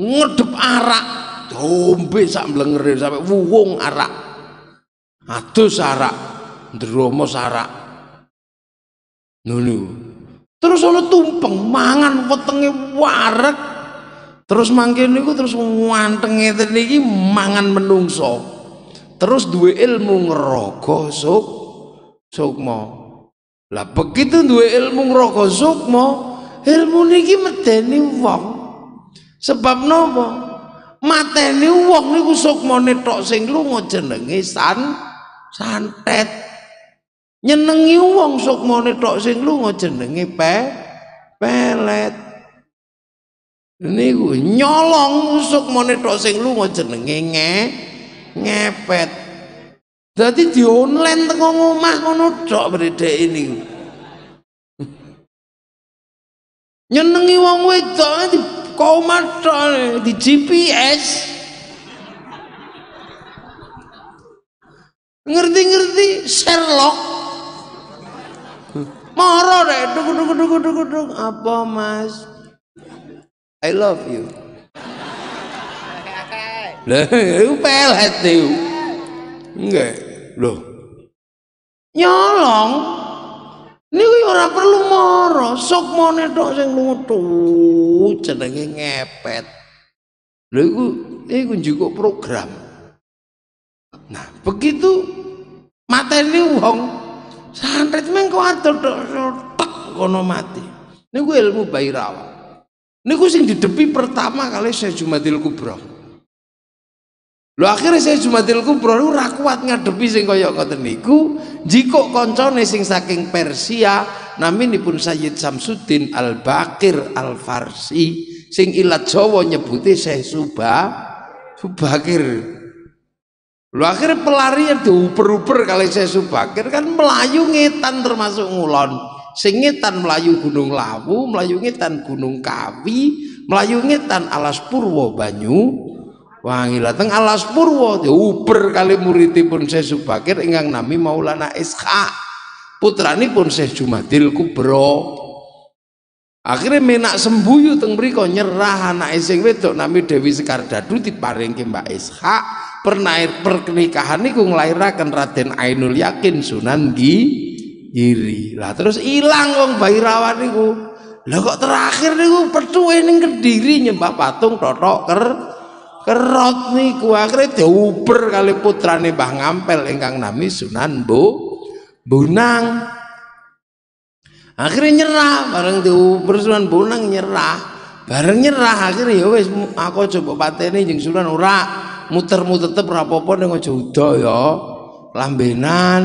Ngedep arak dombe sak mlengere sampe wuwung arak. Adus arak, ndromo sarak. nulu, Terus ana tumpeng mangan wetenge warek, Terus mangke niku terus wantenge ten iki mangan menungso. Terus duwe ilmu sok, suk sukma. Lah begitu duwe ilmu sok sukma, ilmu niki medeni wong. Sebab nopo mateni wong niku sukmane tok sing lunga jenenge san santet nyenengi wong sukmane tok sing lunga jenenge pe pelet niku nyolong sukmane tok sing lunga jenenge nge ngepet dadi di online teko omah ngono tok bredek ini nyenengi wong wedok koma di GPS ngerti-ngerti Sherlock moro deh duk duk duk duk duk apa mas I love you lah pelet itu. enggak loh nyolong Niku ora perlu moro, sukmane tok sing tuh, jenenge ngepet. Lho iku iku njukuk program. Nah, begitu mateni wong santri mengko adol tok tek kono mati. Niku ilmu Bairawa. Niku sing didepi pertama kali saya Jumadil Kubro. Lho akhirnya saya Jumatil Kubro niku ora kuat ngadepi sing kaya ngoten niku. Jiko koncone sing saking Persia naminipun Sayyid Samsudin Al-Bakir Al-Farsi sing ilat Jawa nyebuti Syekh Suba Subakir. Lho akhirnya pelarian diuper-uper kali saya Subakir kan melayu ngetan termasuk ngulon. Sing ngetan melayu Gunung Lawu, melayu ngetan Gunung Kawi, melayu ngetan Alas Purwo Banyu wangi lateng alas purwo uber kali pun saya Subakir ingang nami Maulana putrani saya cuma Jumadil bro akhirnya menak sembuyu teng mriko nyerah anak Iseng wedok nami Dewi Sekardadu ke Mbak Isha pernah pernikahan niku nglairaken Raden Ainul Yakin Sunan Iri lah terus hilang wong bayi rawan niku lah kok terakhir niku petuwe ning Kediri nyembah patung totok ker kerot niku akhirnya diuber kali putrane Mbah Ngampel ingkang nami Sunan Bu Bunang akhirnya nyerah bareng diuber Sunan Bunang nyerah bareng nyerah akhirnya ya wis aku coba pateni jeng Sunan ora muter tetep rapopo ning aja uda ya lambenan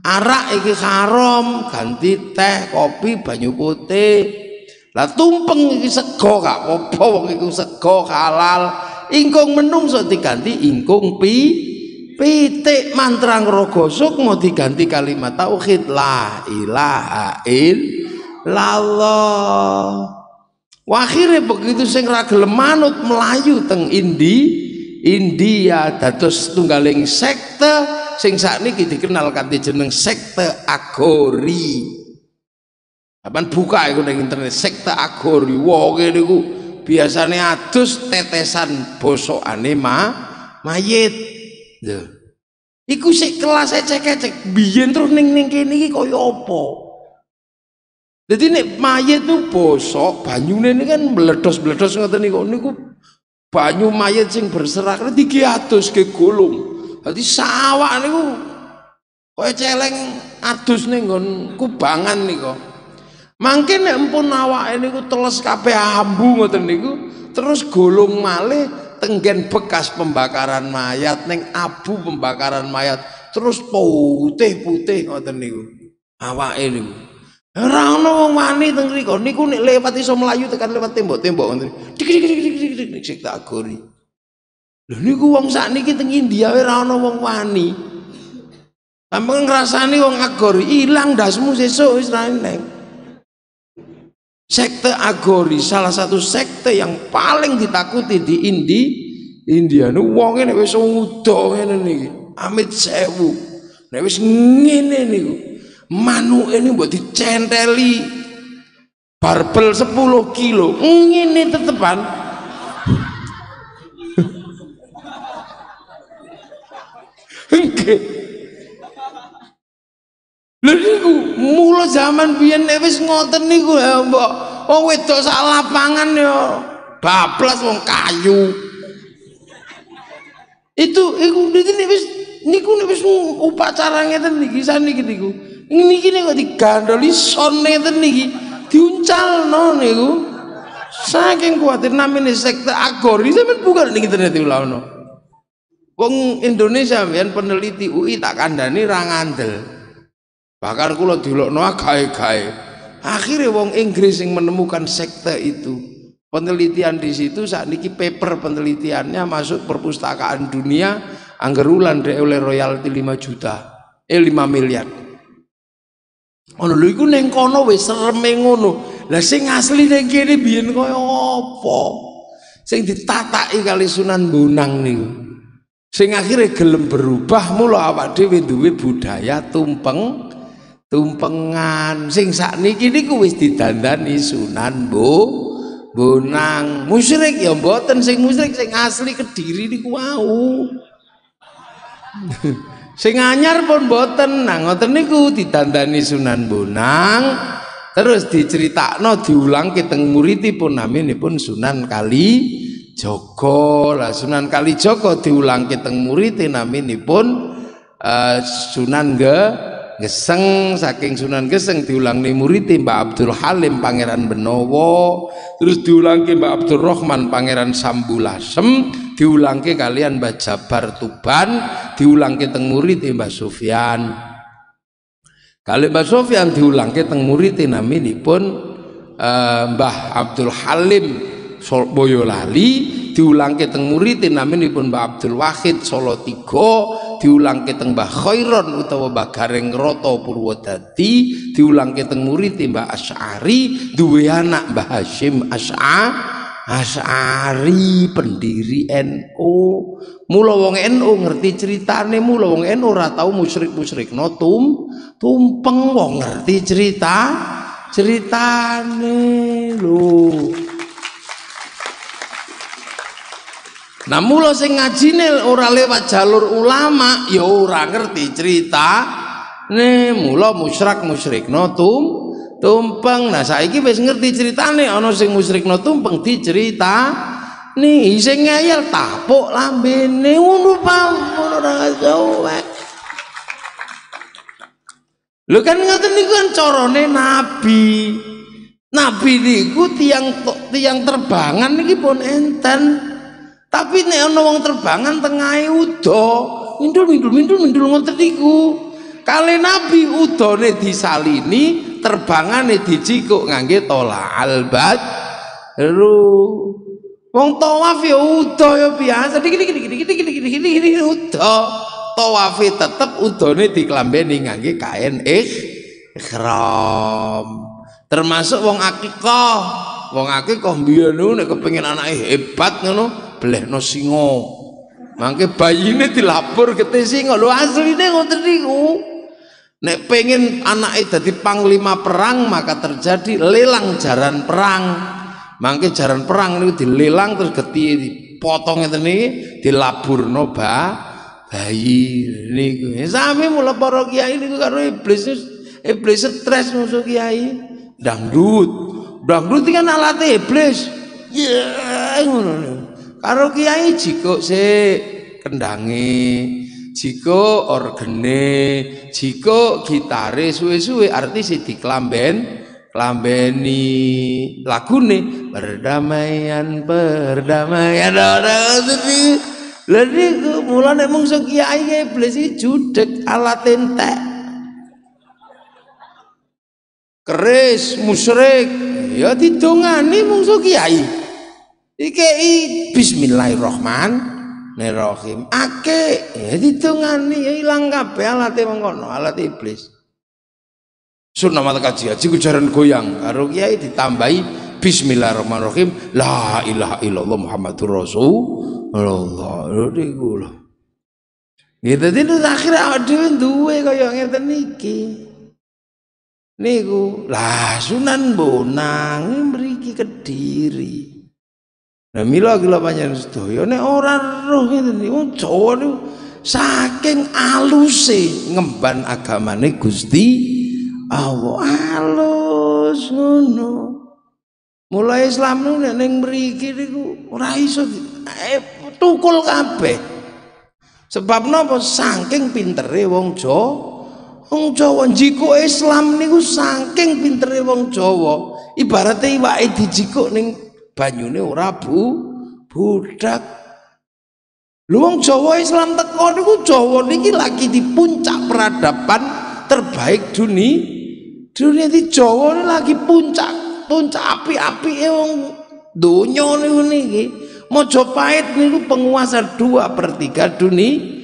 arak iki haram ganti teh kopi banyu putih lah tumpeng iki sego gak apa wong iku sego halal ingkung menung menungso diganti ingkung pi pitik mantra raga sukma diganti kalimat tauhid la ilaha illallah Wakhire begitu sing ra gelem manut melayu teng Indi India dados tunggaling sekte sing sakniki dikenal kanthi jeneng sekte Agori. Sampeyan buka iku ning internet sekte Agori. Wah wow, niku biasanya adus tetesan bosokane ma mayit Duh. Iku sik kelas ecek-ecek biyen terus neng neng kene iki kaya apa? Jadi nek mayit tuh bosok, banyune ini kan meledos-meledos ngoten niku. Niku banyu mayit sing berserak niki atus ke gulung. Dadi sawak niku kaya celeng adus ku nggon nih kok. Mangke nek empun awake niku teles kabeh ambu ngoten niku, terus golong malih tenggen bekas pembakaran mayat neng abu pembakaran mayat terus putih-putih ngoten niku. Awake niku. Ora ana wong wani teng mriku niku nek lewat iso mlayu tekan lewat tembok-tembok ngoten. Dik dik dik dik sik tak gori. Lho niku wong sakniki teng India ora wong wani. Sampeyan ngrasani wong agor ilang dasmu sesuk wis sekte agori salah satu sekte yang paling ditakuti di Indi India nu wong nek wis udo ngene nih amit sewu nek wis ngene niku manu ini buat dicenteli barbel 10 kilo ngene tetepan Lha niku mula zaman biyen wis ngoten niku ya mbok. Wong wedok sak lapangan ya bablas wong kayu. Itu iku niki wis niku nek wis upacara ngeten niki niki niku. Niki nek kok digandoli son ngeten niki diuncalno niku. Saking kuatir namine sekte agori sampean bukan niki internet ulama. Wong Indonesia sampean peneliti UI tak kandani ra ngandel. Bahkan kula dilokno gae-gae. Akhirnya wong Inggris yang menemukan sekte itu. Penelitian di situ saat niki paper penelitiannya masuk perpustakaan dunia anggerulan dek oleh royalti 5 juta. Eh 5 miliar. Ono lho iku ning kono wis sereme ngono. Lah sing asli ning kene biyen kaya apa? Sing ditataki kali Sunan Bonang niku. Sing akhirnya gelem berubah mulu awak dhewe duwe budaya tumpeng tumpengan sing sak niki niku wis didandani Sunan Bu Bonang musyrik ya mboten sing musyrik sing asli Kediri niku wau sing anyar pun boten nah ngoten niku didandani Sunan Bonang terus diceritakno diulang pun muridipun pun Sunan Kali Joko lah Sunan Kali Joko diulang kiteng murid pun uh, eh, Sunan Ge Geseng saking Sunan Geseng diulang nih murid Mbak Abdul Halim Pangeran Benowo terus diulang ke Mbak Abdul Rahman Pangeran Sambulasem diulang ke kalian Mbak Jabar Tuban diulang ke teng murid Mbak Sofian kali Mbak Sofian diulang ke teng murid ini pun eh, Mbah Abdul Halim Boyolali diulang ke teng murid ini pun Mbak Abdul Wahid Solo Tigo diulang keteng bah Khairon utawa Mbah Gareng Roto Purwodadi diulangke teng murid Mbah Asy'ari duwe anak Mbah hashim Asy'ari Asari pendiri NU. NO. Mula wong NU NO ngerti ceritane, mula wong NU NO ora tau musyrik-musyrik no tum, tumpeng wong ngerti cerita ceritane lho. Nah mula sing ngajine ora lewat jalur ulama ya ora ngerti cerita. Nih mula musyrik no tum tumpeng. Nah saiki wis ngerti cerita. Nih ono sing no tumpeng cerita. Nih sing ngayal tapuk Nih unu pampun ora jauh. Lu kan ngerti niku kan corone nabi. Nabi niku tiang tiang terbangan niki pun enten. Tapi nek ana wong terbangan tengahe udo, mindul mindul mindul mindul ngoten iku. kalian Nabi udone disalini, terbangane dicikuk ngangge tola albat. Ru. Wong tawaf ya udo ya biasa dikit-dikit-dikit-dikit-dikit udo. tetep udone diklambeni ngangge kain ikhram. Termasuk wong akikah wong akeh kok mbiyen nek kepengin anake hebat ngono belehno singa mangke bayine dilapor kete singa lho asline ngoten niku nek pengen anake dadi panglima perang maka terjadi lelang jaran perang mangke jaran perang niku dilelang terus geti dipotong ngeten iki dilaburno ba bayi niku sami mula para kiai niku karo iblis iblis stres musuh kiai dangdut Dangdut iki kan alat iblis. Ya ngono. Karo kiai jikuk sik kendange, jikuk organe, jiko gitare suwe-suwe artis klamben, klambeni lagune perdamaian perdamaian ada sedih. Lha niku mulane mung sok kiai iblis si judek alat entek keris musyrik ya didongani mungsu kiai dikei bismillahirrahmanirrahim ake ya didongani ya ilang kabeh alate mengkono alat iblis sunnah mata kaji haji kujaran goyang karo kiai ditambahi bismillahirrahmanirrahim la ilaha illallah muhammadur rasulullah lho iku lho gitu dadi akhirnya awake dhewe duwe kaya ngeten niku lah Sunan Bonang mriki Kediri Nah mila kula panjenengan sedaya nek ora roh ngene wong Jawa niku saking aluse ngemban agamane Gusti Allah alus ngono. Mulai Islam niku nek ning mriki niku ora iso eh, tukul kabeh. Sebab napa saking pintere wong Jawa Wong Jawa jiko Islam niku saking pintere wong Jawa, ibarate iwake dijikuk ning banyune ora bu budak. Lu wong Jawa Islam teko niku Jawa niki lagi di puncak peradaban terbaik dunia. Dunia di Jawa ini lagi puncak puncak api-api wong donya niku niki. nih niku penguasa dua pertiga dunia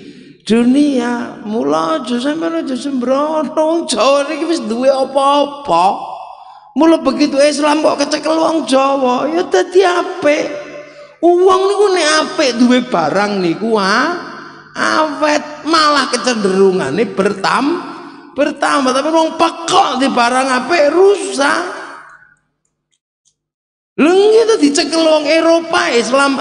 dunia mula aja sampeyan aja sembrono wong Jawa ini wis duwe apa-apa mula begitu Islam kok kecekel wong Jawa ya dadi apik wong niku nek apik duwe barang niku ha awet malah kecenderungane bertam bertambah tapi wong pekok di barang apik rusak Leng itu dicekel wong Eropa Islam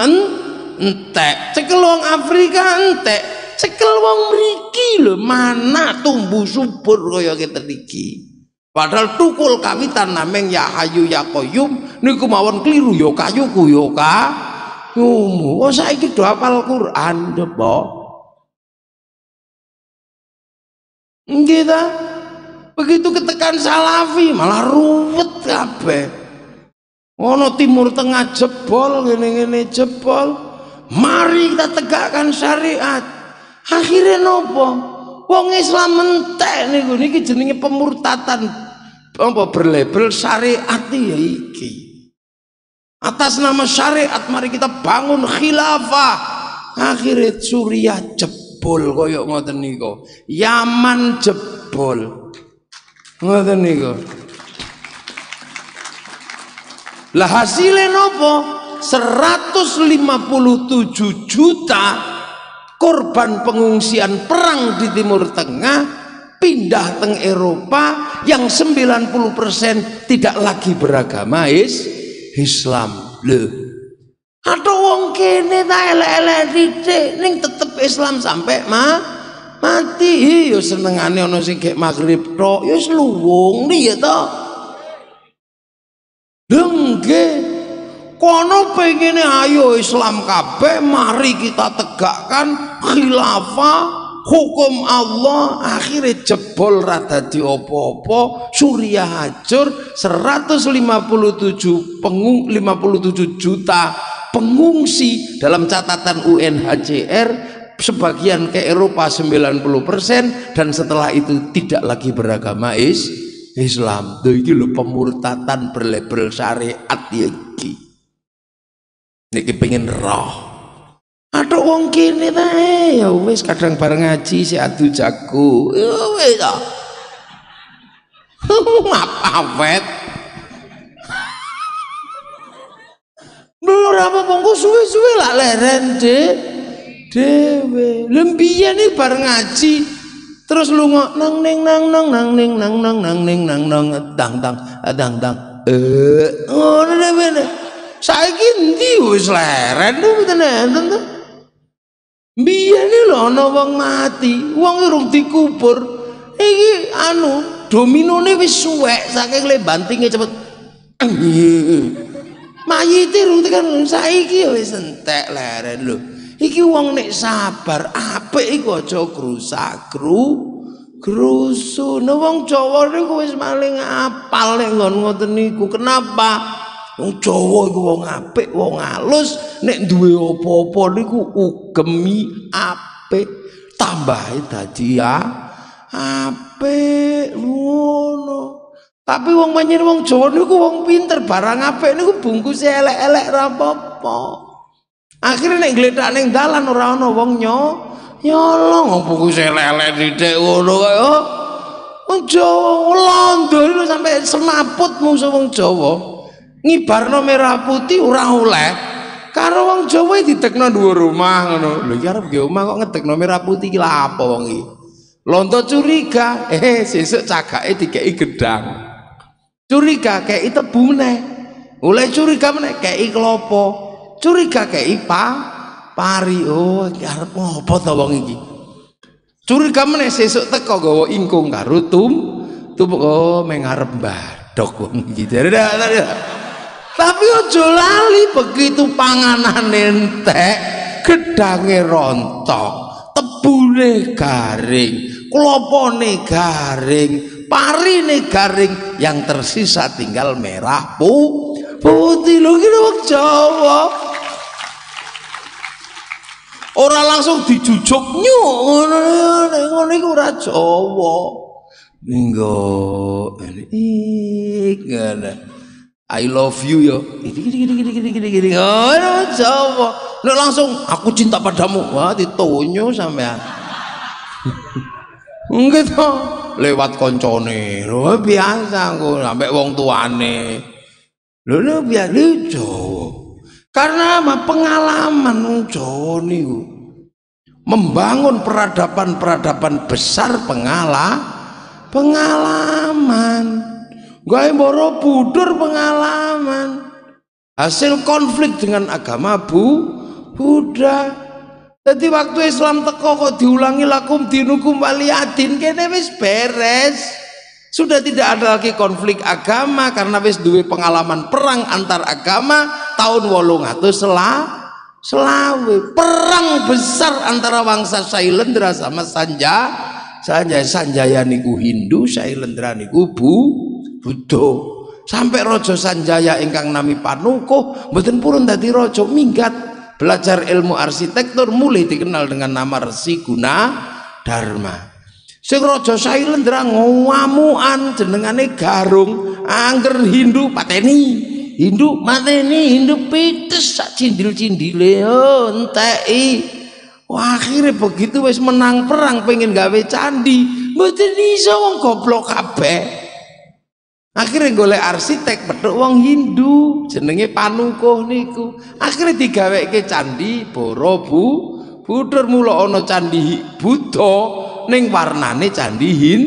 entek cekel wong Afrika entek cekel wong mriki lho, mana tumbuh subur kaya kita niki. Padahal tukul kami nameng ya hayu ya koyum niku mawon keliru ya kayuku ya ka. Yumu, oh saiki do hafal Quran depo. Ya, Nggih Begitu ketekan salafi malah ruwet kabeh. Ono timur tengah jebol ngene-ngene jebol. Mari kita tegakkan syariat akhirnya nopo wong Islam mentek niku niki jenenge pemurtatan apa berlabel syariat ya iki atas nama syariat mari kita bangun khilafah akhirnya Suriah jebol koyok ngoten niku Yaman jebol ngoten niku lah hasilnya nopo 157 juta korban pengungsian perang di Timur Tengah pindah teng Eropa yang 90% tidak lagi beragama is Islam le ada wong kene ta elek-elek titik ning tetep Islam sampai ma mati yo senengane ana sing gek magrib tok yo ya lho nggih kono pengene ayo Islam kabeh mari kita tegakkan khilafah hukum Allah akhirnya jebol rata di opo-opo Suriah hancur 157 pengung 57 juta pengungsi dalam catatan UNHCR sebagian ke Eropa 90% dan setelah itu tidak lagi beragama Islam. Itu lho pemurtatan berlabel syariat ya iki niki pengen roh atau wong kini teh, ya wes kadang bareng ngaji si adu jago. Ya wis apa vet, dulu apa bongko suwe-suwe lah leren de dewe Lembiyen nih bareng ngaji terus lu ngok nang neng nang nang nang neng nang nang nang neng nang nang dang dang dang dang. Eh oh, ngono dhewe saiki endi wis leren tenan to biyen lho ana wong mati wong urung dikubur iki anu dominone wis suwek saking le bantinge cepet mayite urung tekan saiki ya wis entek leren lho iki wong nek sabar apik iku aja krusak kru grusu nah, wong Jawa niku wis maling apal nek ngon ngoten niku kenapa Wong Jawa iku wong apik, wong alus, nek duwe apa-apa niku ugemi apik, tambahe dadi ya apik ngono. Tapi wong panjen wong Jawa niku wong pinter, barang apik niku bungkus elek-elek ra apa-apa. Akhire nek gletak ning dalan ora ana wong nyo nyolong bungkus elek-elek sithik ngono kae. Oh, wong Jawa Londo sampai semaput musuh wong Jawa ngibarno merah putih ora oleh karo wong Jawa ditekno dua rumah ngono lho iki arep ge omah kok ngetekno merah putih iki apa wong iki lonto curiga eh sesuk cagake dikeki gedang curiga kei itu bune oleh curiga meneh kei iklopo curiga kei ipa pari oh iki arep ngopo to wong iki curiga meneh sesuk teko gawa ingkung karo tum tum oh mengarep dok wong iki Tapi ojo lali begitu panganan entek, gedange rontok, tebune garing, klopone garing, parine garing, yang tersisa tinggal merah pu putih lho kira wong Jawa. Ora langsung dijujuk nyuk ngono iku ora Jawa. Minggo ini I love you yo. Gini gini gini gini gini gini. Oh, coba. Lu langsung aku cinta padamu. Wah, ditonyo sampean. Enggak to. Lewat koncone. Lu biasa aku sampai wong tuane. Lu lu biasa lu coba. Karena apa? Pengalaman wong Jawa niku. Membangun peradaban-peradaban besar pengala pengalaman boro budur pengalaman. Hasil konflik dengan agama Bu Buddha. Jadi waktu Islam teko kok diulangi lakum dinukum waliyadin kene wis beres. Sudah tidak ada lagi konflik agama karena wis duwe pengalaman perang antar agama tahun 800 selah selawe perang besar antara bangsa Sailendra sama Sanja Sanja Sanjaya niku Hindu, Sailendra niku Bu Budo Sampai rojo Sanjaya ingkang nami Panuko mboten purun tadi rojo minggat belajar ilmu arsitektur mulai dikenal dengan nama Resi Guna Dharma. Sing Raja Sailendra ngamuan jenengane Garung, angger Hindu pateni. Hindu mateni, Hindu pites sak cindil-cindile oh, Wah, akhirnya begitu wis menang perang pengen gawe candi, mboten iso wong goblok kabeh akhirnya golek arsitek petuk wong Hindu jenenge Panukuh niku akhirnya digaweke candi Borobu Budur mula ana candi Buddha ning warnane candi Hin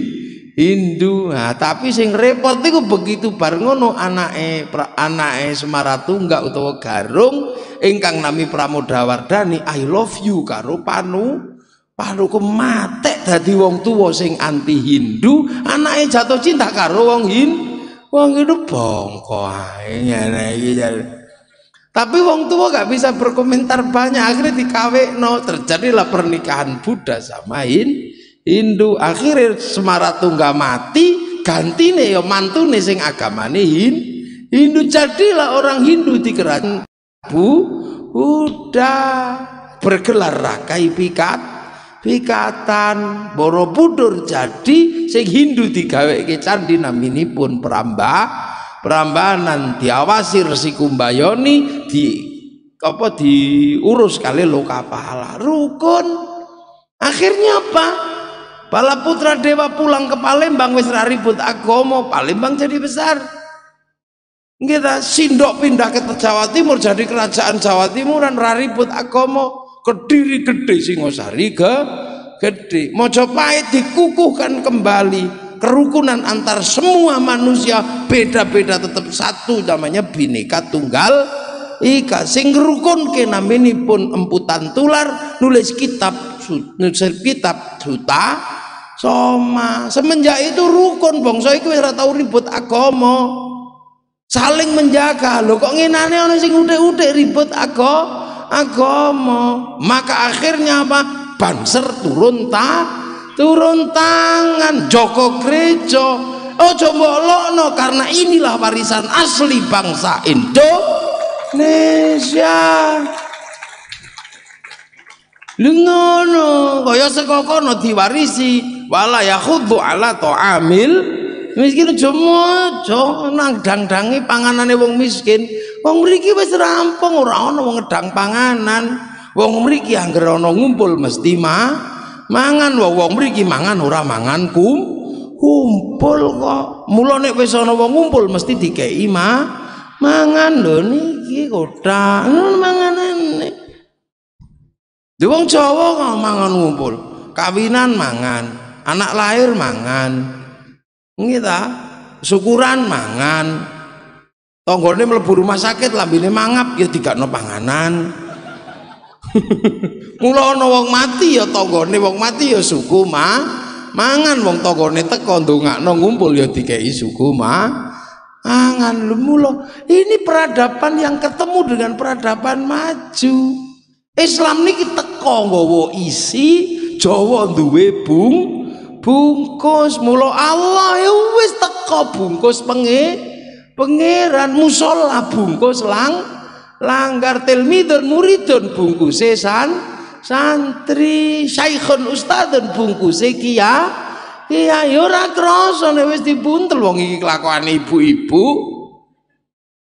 Hindu. Nah, tapi sing repot itu begitu bar ngono anake anake Semaratu enggak utawa Garung ingkang nami Pramodawardhani I love you karo Panu Panuku matek dadi wong tuwa sing anti Hindu, anake jatuh cinta karo wong Hindu. Wong itu bongko Tapi wong tua gak bisa berkomentar banyak akhirnya di No terjadilah pernikahan Buddha sama Hindu akhirnya Semara gak mati Ganti neyo ya mantune sing agamane Hindu jadilah orang Hindu di kerajaan Bu Buddha bergelar rakai pikat Pikatan Borobudur jadi sing Hindu digaweke candi pun peramba perambanan diawasi Resi Kumbayoni di apa diurus kali pahala Rukun. Akhirnya apa? Bala putra dewa pulang ke Palembang wis ribut agomo Palembang jadi besar. Kita sindok pindah ke Jawa Timur jadi kerajaan Jawa Timur dan ribut Agomo Kediri gede Singosari ke gede Mojopahit dikukuhkan kembali kerukunan antar semua manusia beda-beda tetap satu namanya bineka tunggal Ika sing rukun ke namini pun emputan tular nulis kitab nulis kitab juta soma semenjak itu rukun bangsa itu tidak tahu ribut agama saling menjaga Lo kok nginane ana sing udah-udah ribut agama Agomo maka akhirnya apa banser turun ta turun tangan Joko coba ojo mbolokno karena inilah warisan asli bangsa Indonesia Lengono kaya sekokono diwarisi wala yakhudhu ala amil miskin aja mojo nang dangdangi panganane wong miskin wong mriki wis rampung ora ana wong ngedang panganan wong mriki angger ana ngumpul mesti ma mangan wong wong mriki mangan ora mangan kum kumpul kok mula nek wis ana wong ngumpul mesti dikeki ma mangan lho niki kota manganane Di wong Jawa kok mangan ngumpul kawinan mangan anak lahir mangan nggih ta syukuran mangan Tonggolnya melebur rumah sakit lambene mangap ya tidak digakno panganan mula ana wong mati ya tonggone wong mati ya suku ma mangan wong tonggone teko ndongakno ngumpul ya tiga suku ma angan lumulo ini peradaban yang ketemu dengan peradaban maju Islam niki kita nggawa isi Jawa duwe bung bungkus mula Allah ya wis teko bungkus penge pangeran musola bungkus lang langgar tilmidun muridun bungkus san santri syaikhun ustadzun bungkuse kia kia yura ora krasa wis dibuntel wong iki kelakuan ibu-ibu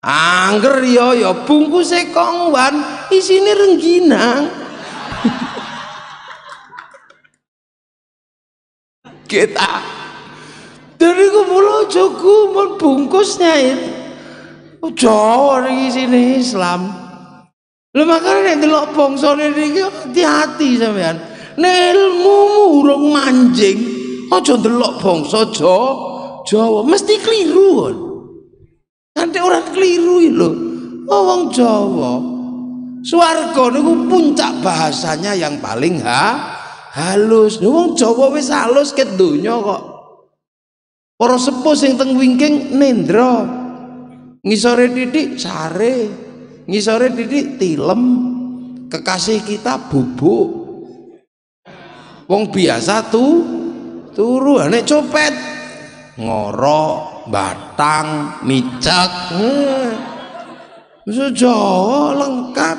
Angger yo ya, bungkus ya, bungkuse kongwan isini rengginang. kita dari kemula jogu pun itu oh, Jawa di sini Islam lo makanya yang telok bongsone ini hati-hati sampean ilmu murung manjing ojo delok bangsa Jawa Jawa mesti keliru kan nanti orang keliru lho orang oh, Jawa swarga niku puncak bahasanya yang paling ha halus. Wong Jawa wis halus ket donya kok. Para sepuh sing teng wingking nendra. Ngisore didik sare. Ngisore didik tilem. Kekasih kita bubuk. Wong biasa tuh turu nek copet ngorok, batang, micak. Hmm. Jawa lengkap.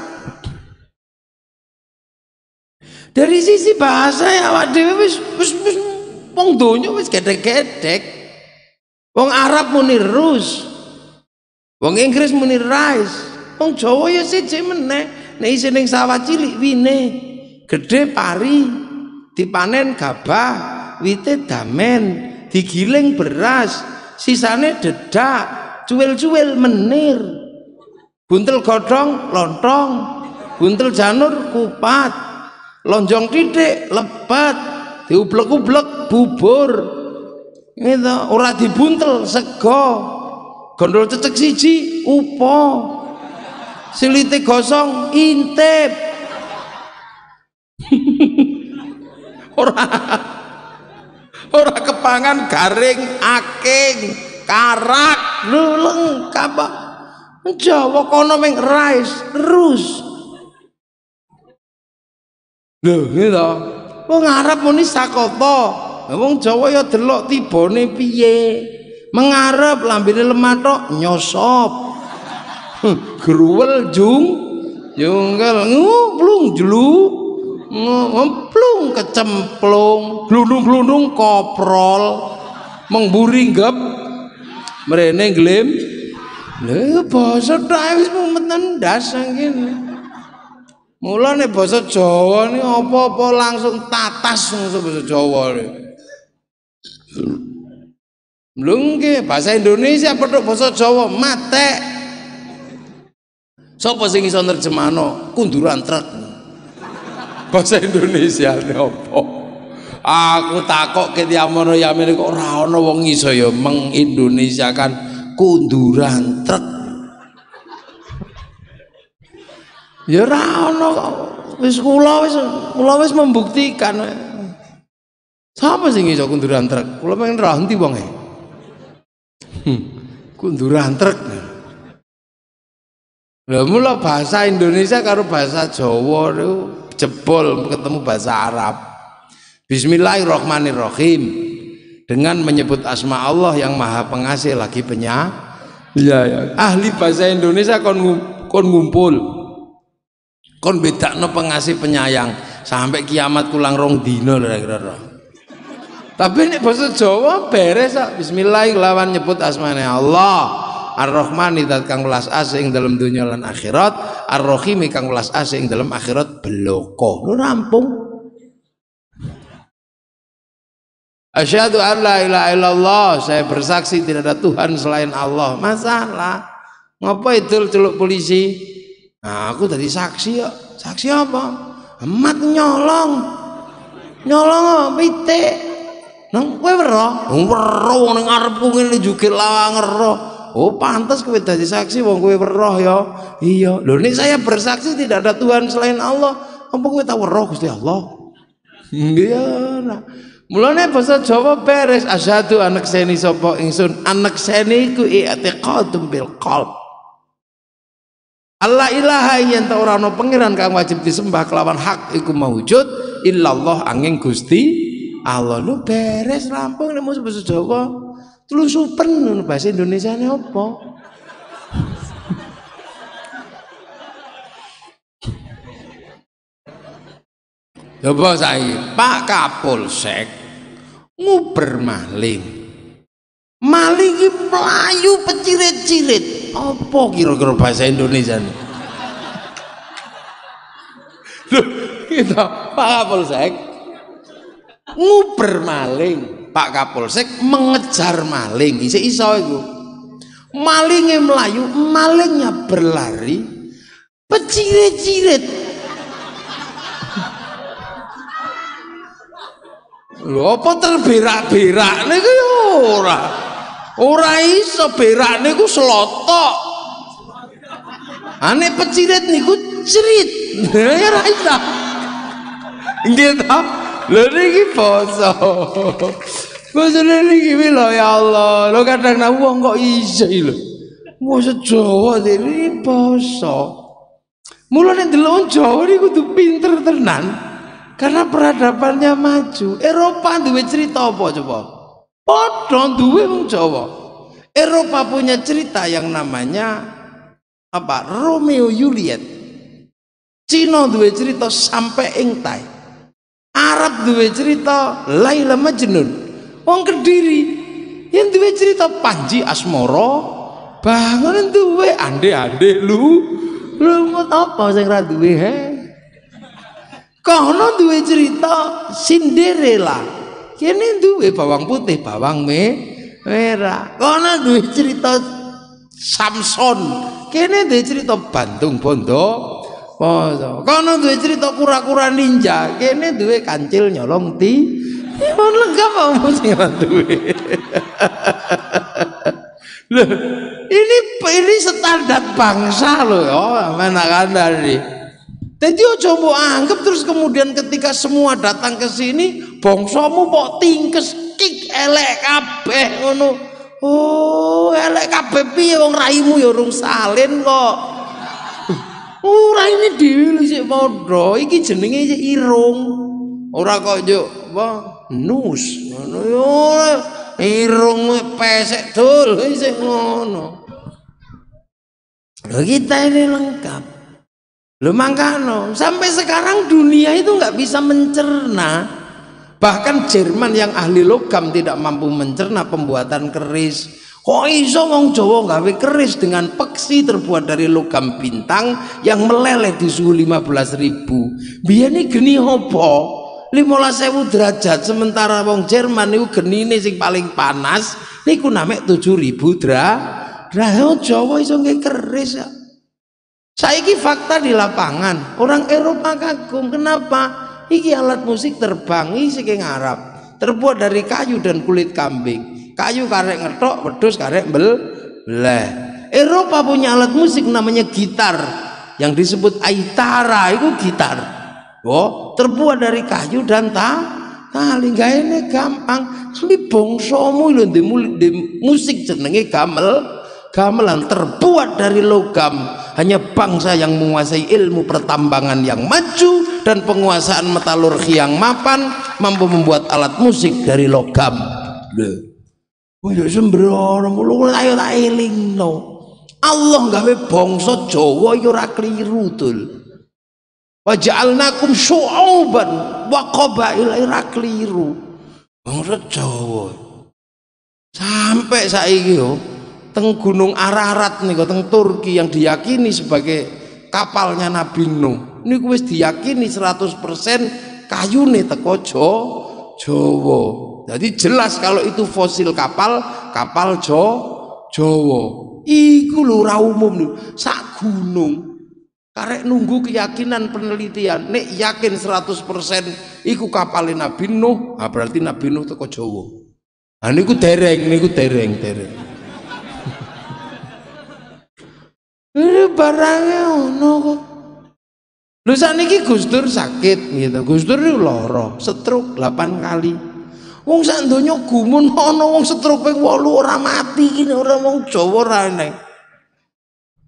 Dari sisi bahasa ya awak dhewe wis wis wis wong donya wis gedek-gedek. Wong Arab muni rus. Wong Inggris muni rice. Wong Jawa ya siji meneh. Nek isih ning sawah cilik wine, gedhe pari, dipanen gabah, wite damen, digiling beras, sisane dedak, cuwil-cuwil menir. Buntel godhong lontong, buntel janur kupat, lonjong titik lebat diublek-ublek bubur itu ora dibuntel sego gondol cecek siji upo silite gosong intip ora ora kepangan garing aking karak lu lengkap Jawa kono ming rice rus Lho, ngene gitu to. Wong Arab muni sakata. Wong Jawa ya delok tibane piye. Mengarep lambene lemah tok nyosop. Gruwel jung jungkel ya, nguplung jlu. Ngemplung kecemplung, glunung-glunung koprol. Mengburi gep. Mrene glem. Lho, basa tok wis mumet nendas ngene. Mula nih bahasa Jawa nih opo-opo langsung tatas bahasa Jawa belum ke bahasa Indonesia perlu bahasa Jawa mate, Sapa sing iso nerjemahno kunduran truk. Bahasa Indonesia nih opo, Aku takok ke diamono ya kok orang orang wong iso ya mengindonesia kan kunduran truk. Ya ora ono wis kula wis kula wis membuktikan. Sapa sing iso kunduran truk? Kula pengen ra henti wonge. Hmm, kunduran truk. Lah mula bahasa Indonesia karo bahasa Jawa niku jebol ketemu bahasa Arab. Bismillahirrahmanirrahim. Dengan menyebut asma Allah yang Maha Pengasih lagi penyayang. Ya, ya. Ahli bahasa Indonesia kon kon ngumpul kon no pengasih penyayang sampai kiamat kulang rong dino kira-kira tapi ini bahasa Jawa beres Bismillah lawan nyebut asmane Allah Ar-Rahmani dat kang welas asing dalam dunia dan akhirat, ar rahim kang welas asing dalam akhirat beloko. Lu rampung. Asyhadu an la ilaha illallah, saya bersaksi tidak ada Tuhan selain Allah. Masalah. Ngapa itu celuk polisi? Nah, aku tadi saksi ya. Saksi apa? Emat nyolong. Nyolong apa? Pitik. Nang kue weruh, weruh wong ning arepku di jukil lawang roh. Oh, pantas kue tadi saksi wong kue berroh ya. Iya. loh ini saya bersaksi tidak ada Tuhan selain Allah, apa kue tahu roh, Gusti Allah? Iya. Nah. Mulane basa Jawa beres asyhadu anak seni sapa ingsun anak seni ku i'tiqadum bil qalb. Allah ilaha yang tak orang no pangeran kang wajib disembah kelawan hak iku maujud illallah angin gusti Allah lu beres rampung nemu sebesar Jawa super nun bahasa Indonesia ne apa Coba saya Pak Kapolsek nguber maling maling ini pelayu pecirit-cirit apa kira-kira bahasa Indonesia nih? Loh, kita gitu. Pak Kapolsek nguber maling. Pak Kapolsek mengejar maling. Isi iso itu. Malingnya melayu, malingnya berlari, pecirit-cirit. Lho apa terberak-berak nih ya Ora iso berak niku selotok. Ane pecirit niku cerit. Ya, ya ora iso. Nggih ta? Lho niki basa. Basa niki lho ya Allah. Lho kadang nang wong kok iso lho. Basa Jawa iki basa. Mulane delok Jawa niku kudu pinter tenan. Karena peradabannya maju. Eropa duwe cerita apa coba? Padha duwe wong Jawa. Eropa punya cerita yang namanya apa? Romeo Juliet. Cina duwe cerita sampai engtai. Arab duwe cerita Laila Majnun. Wong Kediri yang duwe cerita Panji Asmoro Bangun duwe ande-ande lu lu mau apa sing ra duwe he kono duwe cerita Cinderella kene duwe bawang putih, bawang me, merah. Kono duwe cerita Samson. Kene duwe cerita Bandung Bondo. Poso. Kono duwe cerita kura-kura ninja. Kene duwe kancil nyolong ti. Ya lengkap apa sing Loh, ini ini standar bangsa loh ya, oh, menakan tadi. Jadi coba anggap terus kemudian ketika semua datang ke sini bangsamu kok tingkes kik elek kabeh ngono oh elek kabeh piye wong raimu ya urung salin kok ora oh, uh, ini dhewe sik padha iki jenenge irung ora kok yo apa nus ngono yo irung pesek dul sik ngono lo kita ini lengkap. Lo mangkano, sampai sekarang dunia itu nggak bisa mencerna Bahkan Jerman yang ahli logam tidak mampu mencerna pembuatan keris. Kok iso wong Jawa gawe keris dengan peksi terbuat dari logam bintang yang meleleh di suhu 15.000, Biar ini geni hobo. 15.000 derajat sementara wong Jerman niku genine sing paling panas niku namek 7.000 derajat. Jawa iso nggih keris. ya, Saiki fakta di lapangan, orang Eropa kagum. Kenapa? iki alat musik terbangi saking Arab terbuat dari kayu dan kulit kambing kayu karek ngetok wedhus karek bel bleh Eropa punya alat musik namanya gitar yang disebut aitara itu gitar oh terbuat dari kayu dan ta tali ini gampang tapi itu di, musik jenenge gamel gamelan terbuat dari logam hanya bangsa yang menguasai ilmu pertambangan yang maju dan penguasaan metalurgi yang mapan mampu membuat alat musik dari logam sembrono, Allah gawe bangsa Jawa yo ya ora kliru tul. Wa ja'alnakum syu'uban wa qabail ora kliru. Bangsa Jawa. Sampai saiki yo teng Gunung Ararat nih teng Turki yang diyakini sebagai kapalnya Nabi Nuh ini gue diyakini 100% kayu nih teko jowo. jadi jelas kalau itu fosil kapal kapal jo, Jawa iku lurau umum nih, sak gunung karek nunggu keyakinan penelitian nek yakin 100% iku kapal Nabi Nuh nah berarti Nabi Nuh teko Jawa ini tereng dereng ku dereng dereng Ini barangnya ono kok. Lu niki gustur sakit gitu. gustur itu lara, setruk 8 kali. Wong sak donya gumun ono wong setruk ping 8 ora mati kene ora wong Jawa ora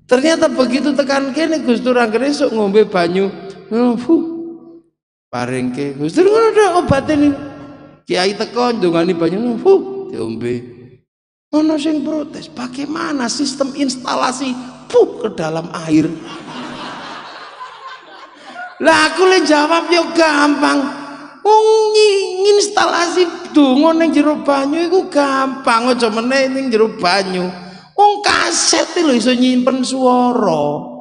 Ternyata begitu tekan kene gustur Dur anggere esuk ngombe banyu. Fuh. Paringke Gus Dur ngono tok obate nih Kiai teko ndongani banyu. Fuh, diombe. Ono sing protes, bagaimana sistem instalasi puh ke dalam air lah aku le jawab yo gampang wong instalasi donga ning jero banyu iku gampang aja meneh ning jero banyu wong kaset e lho iso nyimpen swara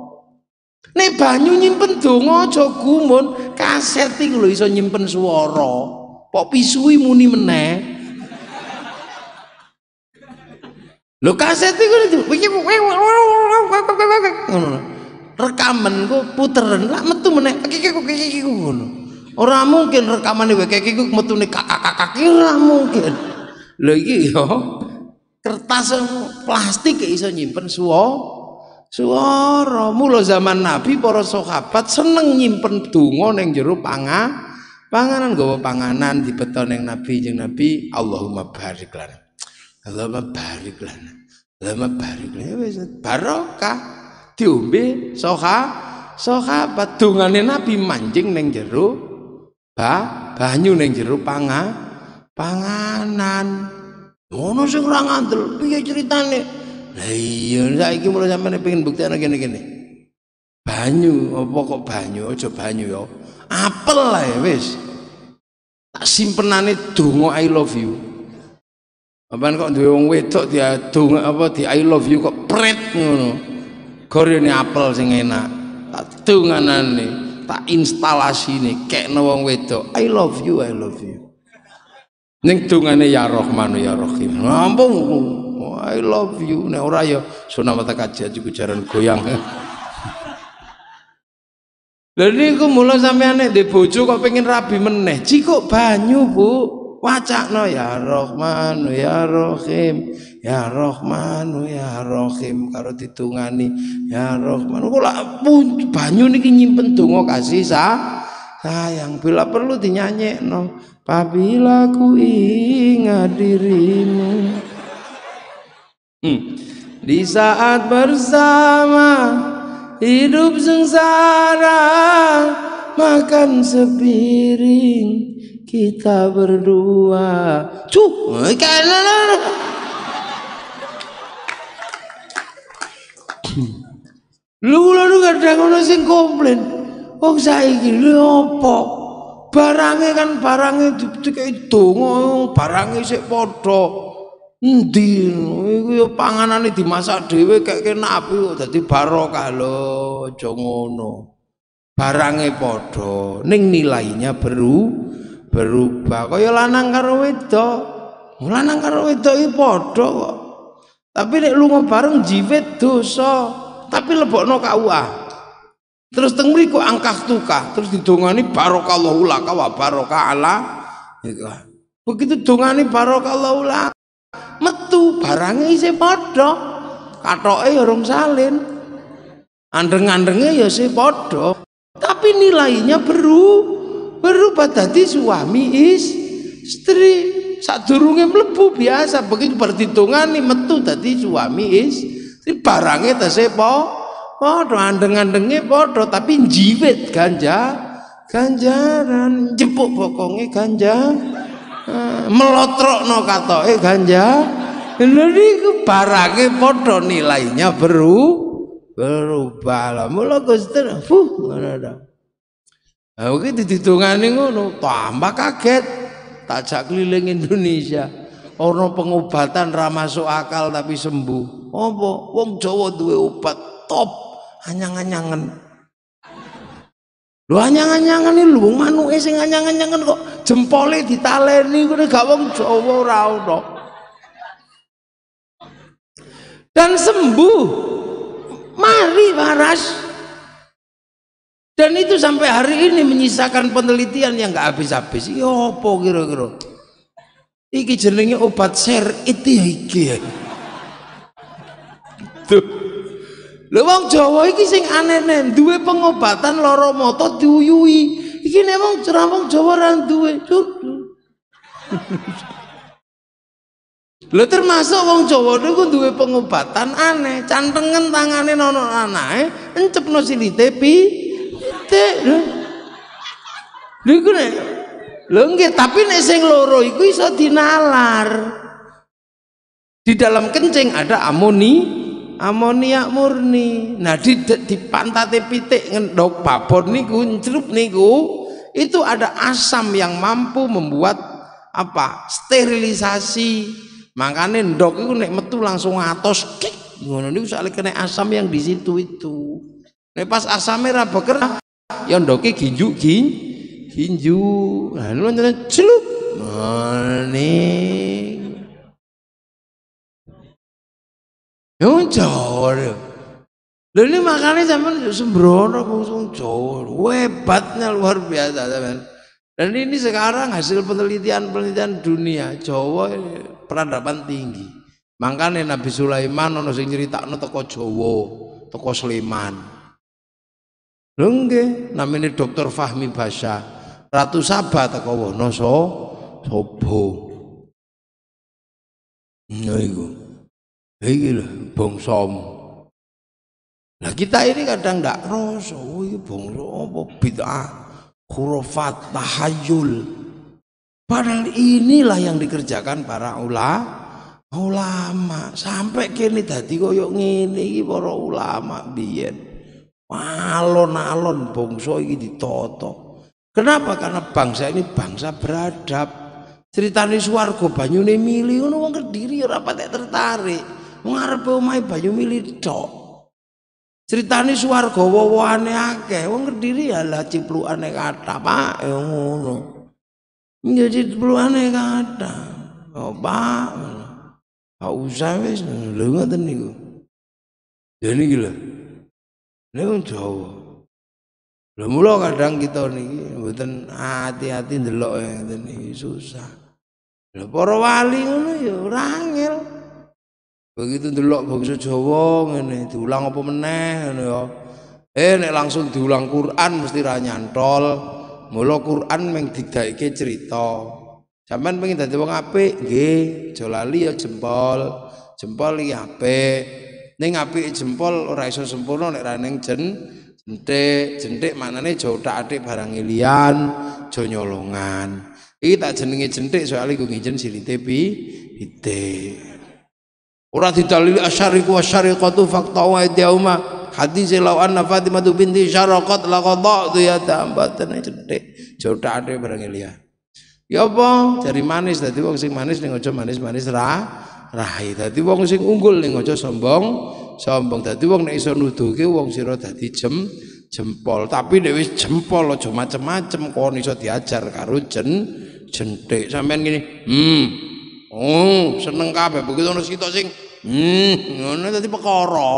Nek banyu nyimpen donga aja gumun, kaset iku lho iso nyimpen swara. Pok pisui muni meneh. Lo kaset itu rekaman gue puteran lah metu meneh kakiku kakiku ngono. Ora mungkin rekaman iki kakiku metune kakak-kakak ora mungkin. Lho iki kertas plastik iso nyimpen suara. Suara mula zaman Nabi para sahabat seneng nyimpen donga yang jeruk pangan. Panganan gue panganan di beton yang Nabi jeng Nabi Allahumma barik lana. Allahumma barik lana. Allahumma barik lana. Ya wis barokah diombe soha sahabat dungane Nabi mancing ning jero ba banyu ning jero panga panganan. Ngono sing ora ngandel piye ceritane? Lah iya saiki mulo sampeyan pengen buktekno kene-kene. Banyu apa kok banyu aja banyu ya. Apel lah ya, wis. Tak simpenane donga I love you. Apaan kok duwe wong wedok diadung apa di I love you kok pret ngono. Gorene apel sing enak. Tak dunganane, tak instalasine kekno wong wedok. I love you, I love you. Ning dungane ya Rahman ya Rahim. Ampun. Oh, I love you. Nek ora ya sunah mata kaji iku jaran goyang. Lha niku mula sampeyan nek bojo kok pengen rabi meneh. Cikok banyu, Bu. Wacakno ya Rahman ya Rahim ya Rahman ya Rahim karo ditungani ya Rahman kula banyu niki nyimpen donga kasih sa sayang bila perlu dinyanyekno pabila ku ingat dirimu hmm. di saat bersama hidup sengsara makan sepiring kita berdua cuh eh, lu lu kadang ngono sing komplain wong saiki lho opo barangnya kan barangnya itu ngomong barangnya sik podo, endi iku ya panganane dimasak dhewe kayak nabi kok dadi barokah lho jongono barangnya podo, neng nilainya beru berubah kaya lanang karo wedok oh, lanang karo wedok iki padha kok tapi nek lunga bareng jiwit dosa tapi lebokno kawah terus teng mriku angkah tukah terus didongani barokallahu laka wa barokah ala gitu. begitu dongani barokallahu laka metu barangnya isih padha katoke ya rong salin andeng-andenge ya si padha tapi nilainya beru berubah tadi suami istri saat durungnya melebu biasa begitu perhitungan nih metu tadi suami istri barangnya tase po do andeng po do tapi jiwet ganja ganjaran jepuk bokongnya ganja eh, melotrokno eh ganja ke barangnya po do nilainya beru berubah lah mula Gusti fuh ada Oke, iki diditungane ngono, tambah kaget. Takjak keliling Indonesia. Ana pengobatan ra masuk akal tapi sembuh. Apa? Wong Jawa duwe obat top anyang-anyangan. Lho anyang-anyangan lho wong manuke sing anyang-anyangan kok jempole ditaleni kuwi gak wong Jawa ora ono. Dan sembuh. Mari waras. Dan itu sampai hari ini menyisakan penelitian yang nggak habis-habis. Yo, iya po, kira-kira? Iki jenenge obat ser itu ya iki. Tuh. Ya. Lho wong Jawa iki sing aneh-aneh duwe pengobatan lara mata diuyui. Iki nek wong wong Jawa ra duwe. Lho termasuk wong Jawa niku duwe pengobatan aneh, cantengen tangane nono anae, encepno silite pi ente lho iku nek lho nggih tapi nek sing loro iku iso dinalar. Di dalam kencing ada amoni, amoniak murni. Nah di, di pantate pitik ngendok babon niku, njrup niku, itu ada asam yang mampu membuat apa? sterilisasi. Makanya ndok itu nek metu langsung atos kik ngono niku soalnya kena asam yang di situ itu. Nek pas asamnya ra bekerja yang doki ginju gin ginju nah lu celup maning ya, yang Jawa ya. lalu ini makanya zaman sembrono langsung Jawa hebatnya luar biasa zaman dan ini sekarang hasil penelitian-penelitian dunia Jawa peradaban tinggi makanya Nabi Sulaiman ono sing nyeritakno teko Jawa teko Sulaiman. Lho namanya namine Dr. Fahmi Basya. Ratu Sabah teko Wono so, Sobo. Ya iku. Iki lho som. Nah kita ini kadang ndak rasa, oh iki bangsa apa bid'ah, khurafat, tahayul. Padahal inilah yang dikerjakan para ulama ulama sampai kini tadi koyok ini iki para ulama biar alon-alon bangsa ini ditoto kenapa karena bangsa ini bangsa beradab ceritane banyu banyune mili ngono orang kediri ya ora patek tertarik wong arepe omahe banyu mili tok ceritane swarga wowoane akeh uang kediri adalah ya lah ciplukane kathah pak ya ngono jadi ciplukane kathah oh pak Pak usah wis lho ngoten niku. Ya niki lho. Ini Jawa. Lha mula kadang kita niki mboten hati-hati ndelok ngeten niki susah. Lha para wali ngono ya ora angel. Begitu ndelok bangsa Jawa ngene diulang apa meneh ngono ya. Eh nek langsung diulang Quran mesti ra nyantol. Mula Quran meng didhaike cerita. Sampeyan pengin dadi wong apik nggih, aja lali ya jempol. Jempol iki apik. Ning apike jempol ora iso sempurna nek ra ning jen jentik. Jentik maknane jauh tak atik barang ilian, jauh nyolongan. Iki tak jenenge jentik soalnya iku ngijen silite pi pitik. Ora didalili asyariku wasyariqatu faqtawa yauma hadis lau anna Fatimah binti syaraqat laqadha ya tambatan jentik. Jauh tak atik barang ilian. Ya apa? jari manis dadi wong sing manis ning aja manis-manis ra Rahayu, dadi wong sing unggul ning aja sombong sombong dadi wong nek iso nuduhke wong sira dadi jem jempol tapi nek wis jempol aja macem-macem kon iso diajar karo jen jentik sampean ngene hmm oh seneng kabeh begitu ono sitok sing hmm ngono dadi perkara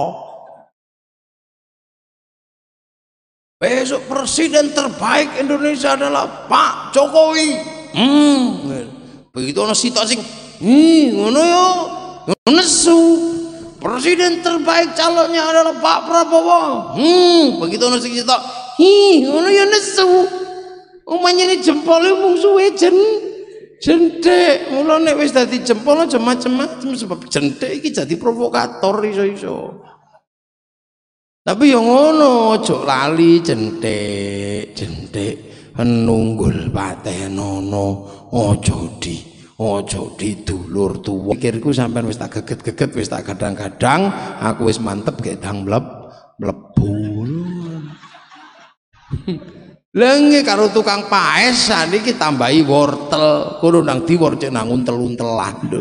Besok presiden terbaik Indonesia adalah Pak Jokowi. Hmm. Begitu ono sitok sing Ih, ngono yo. Nesu. Presiden terbaik calonnya adalah Pak Prabowo. Hmm, begitu ono kita. Hi, Ih, ngono yo nesu. Umane ini jempole mungsu jen jentik. Mula nek wis dadi jempol aja macem-macem sebab jentik iki jadi provokator iso-iso. Tapi yang ngono ojo lali jentik, jentik enunggul nono ojo di ojo dulur tua, pikirku sampai wis tak geget-geget wis tak kadang-kadang aku wis mantep kayak dang mleb Lengi karo tukang paesan kita tambahi wortel, kono nang diwor cek nang untel-untelan lho.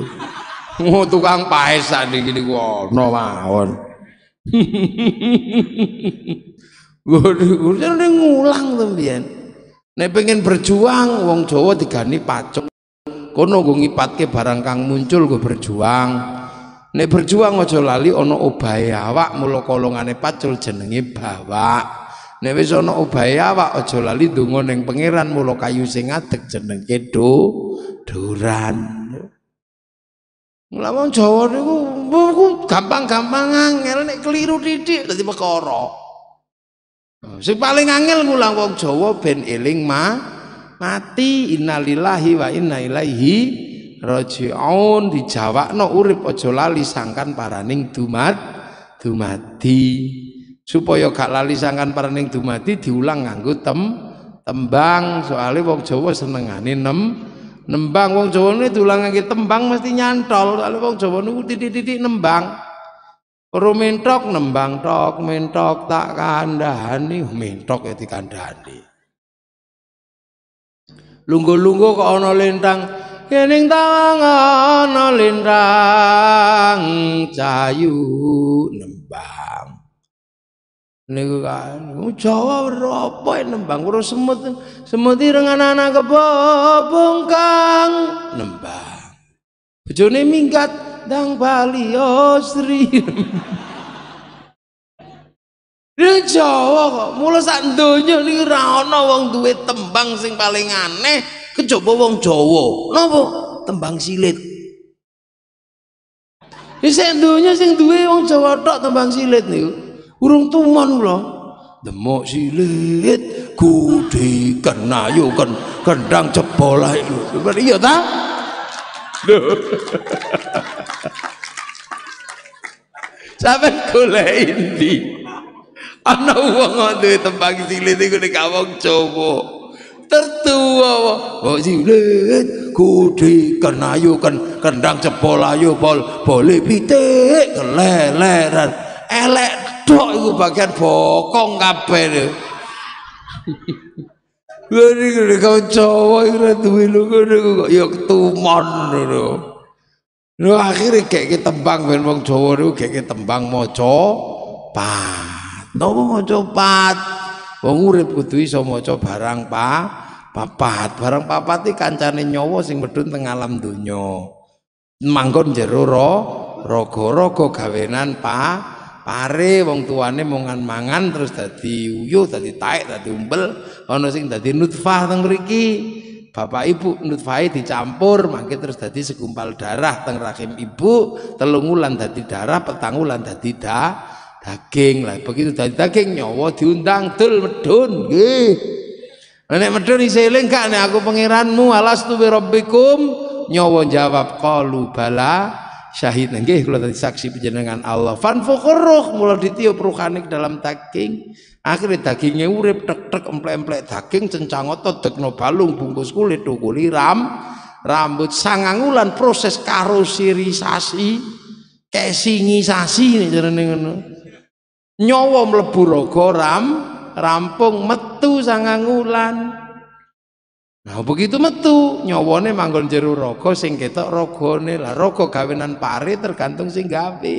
Oh, tukang paesan iki niku no mawon. udah ngulang to mbiyen. Nek pengen berjuang wong Jawa digani pacung kono ngipat ke barang kang muncul gue berjuang nek berjuang ojo lali ono obahe awak mula kolongane pacul jenenge bawak nek wis ono obahe awak ojo lali dungo neng pangeran mula kayu sing adeg jenenge do duran Mula wong Jawa niku gampang-gampang angel nek keliru didik dadi perkara. Sing paling angel ngulang wong Jawa ben eling mah mati innalillahi wa inna ilaihi rajiun no urip aja lali sangkan paraning dumat dumadi supaya gak lali sangkan paraning dumadi diulang nganggo tem tembang soalnya wong Jawa senengane nem nembang wong Jawa ini diulangake tembang mesti nyantol soalnya wong Jawa niku titik-titik nembang Perlu mentok nembang tok mentok tak kandhani mentok ya dikandhani Lunggu lunggu kok ana lintang, kening tawang ana lintang cayu nembang. Niku kan Jawa apa ya nembang urus semut semut ireng anak-anak kebobong kang nembang. Bojone minggat dang Bali oh, Sri. Lha Jawa kok, mulai saat dunia ini ora wong duwe tembang sing paling aneh kecoba wong Jawa. nopo Tembang silit. Di saat dunia sing duwe wong Jawa tak tembang silit nih, Urung tuman kula. Demok silit kudi kena yuk kendang jebol ae lho. Iya tak, Lho. Sampe golek ana wong duwe tembang silit iku nek wong Jawa tertua kok silit kudi kenayu ken kendang cepol ayu pol bole pitik keleleran elek tok iku bagian bokong kabeh Lari kene kau cowok ora duwe lu kok ya ketumon ngono. Lho akhire gek tembang ben wong Jawa niku gek tembang maca pa. Napa maca pat? Wong urip kudu iso maca barang pa papat. Barang papat iki kancane nyawa sing medhun teng alam donya. Manggon jero ro roko kawinan gawenan pa pare wong tuane mongan mangan terus dadi uyuh dadi taek dadi umbel ana sing dadi nutfah teng mriki bapak ibu nutfahe dicampur mangke terus dadi segumpal darah teng rahim ibu telung wulan dadi darah petang wulan dadi da daging lah begitu dari daging nyawa diundang tul medun nggih nek medun iseling gak nek aku pangeranmu alas bi rabbikum nyawa jawab qalu bala syahid nah, nggih kula tadi saksi panjenengan Allah fan fukhruh mula ditiup ruhane dalam daging akhirnya dagingnya urip tek tek emplek-emplek daging cencang otot tekno balung bungkus kulit tukul ram rambut sangangulan proses karoserisasi kesingisasi nih jalan ngono nyawa mlebu raga ram rampung metu sangang wulan Nah begitu metu nyawane manggon jero raga sing ketok ragane lah raga gawenan pare tergantung sing gawe.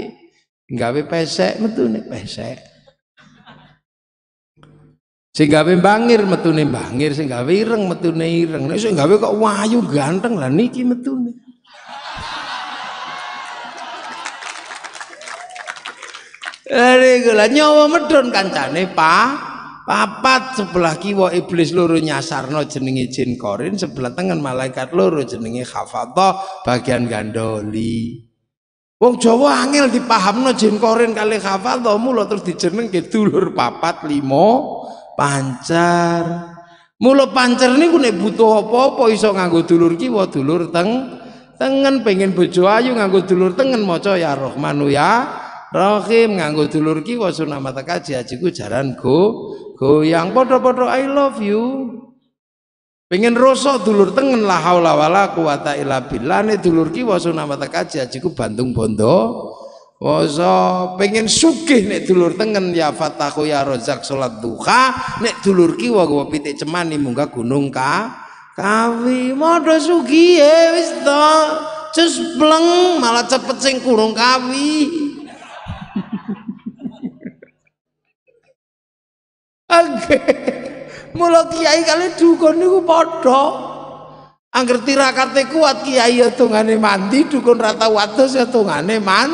Gawe pesek metune pesek. Sing gawe bangir metune bangir, sing gawe ireng metune ireng. Nek sing gawe kok wayu ganteng lah niki metune. Lari gula nyawa medun kancane pa. Papat sebelah kiwa iblis loro nyasarno jenenge jin korin, sebelah tengen malaikat loro jenenge Khafato bagian gandoli. Wong Jawa angel dipahamno jin korin kali Khafato mulo terus ke dulur papat limo pancar. mulo pancar niku nek butuh apa-apa iso nganggo dulur kiwa, dulur teng tengen pengen bojo ayu nganggo dulur tengen maca ya Rohmanu ya Rahim nganggo dulur kiwa mata kaji ajiku jaran go yang padha-padha I love you. Pengen rosok dulur tengen la haula wala quwata illa billah ne dulur kiwa mata kaji ajiku bantung Bondo. Wasa pengen sugih nek dulur tengen ya fataku ya rozak salat duha nek dulur kiwa gua pitik cemani munggah gunung ka kawi modho sugih eh, wis to. Cus bleng malah cepet sing kurung kawi. Mula kiai kali dukun niku padha. Angger tirakate kuat kiai ya tungane mandi, dukun rata wates ya tungane man.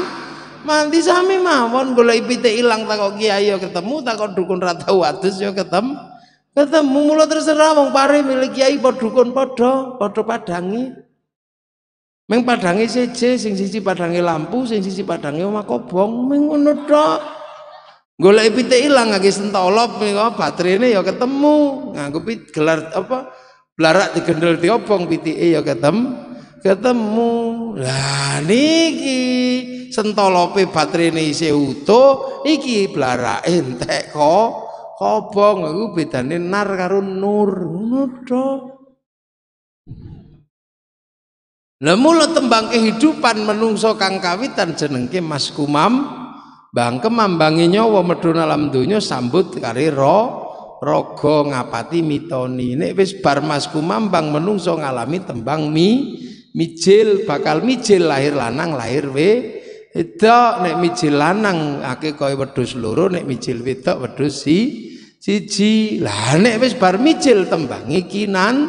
Mandi sami mawon golek pite ilang takok kiai ya ketemu, takok dukun rata wates ya ketemu. Ketemu mula terserah wong pare milik kiai padha dukun padha, padha padangi. Meng padangi seje, sing siji padangi lampu, sing siji padangi omah kobong, meng ngono tok. Golek pitik ilang ngangge sentolop menika baterene ya ketemu. Nganggo gelar apa? Blarak digendel diobong pitike ya ketemu. Ketemu. Lah niki sentolope baterene isih utuh, iki blarake entek kok. Kobong iku bedane nar karo nur. Ngono to. Lah mula tembang kehidupan menungso kang kawitan jenengke Mas Kumam. Bang mambangi nyawa medun alam dunyo sambut kari ro rogo ngapati mitoni nek wis bar masku mambang menungso ngalami tembang mi mijil bakal mijil lahir lanang lahir we wedok nek mijil lanang ake kaya wedhus loro nek mijil wedok wedhus si siji lah nek wis bar mijil tembangi kinan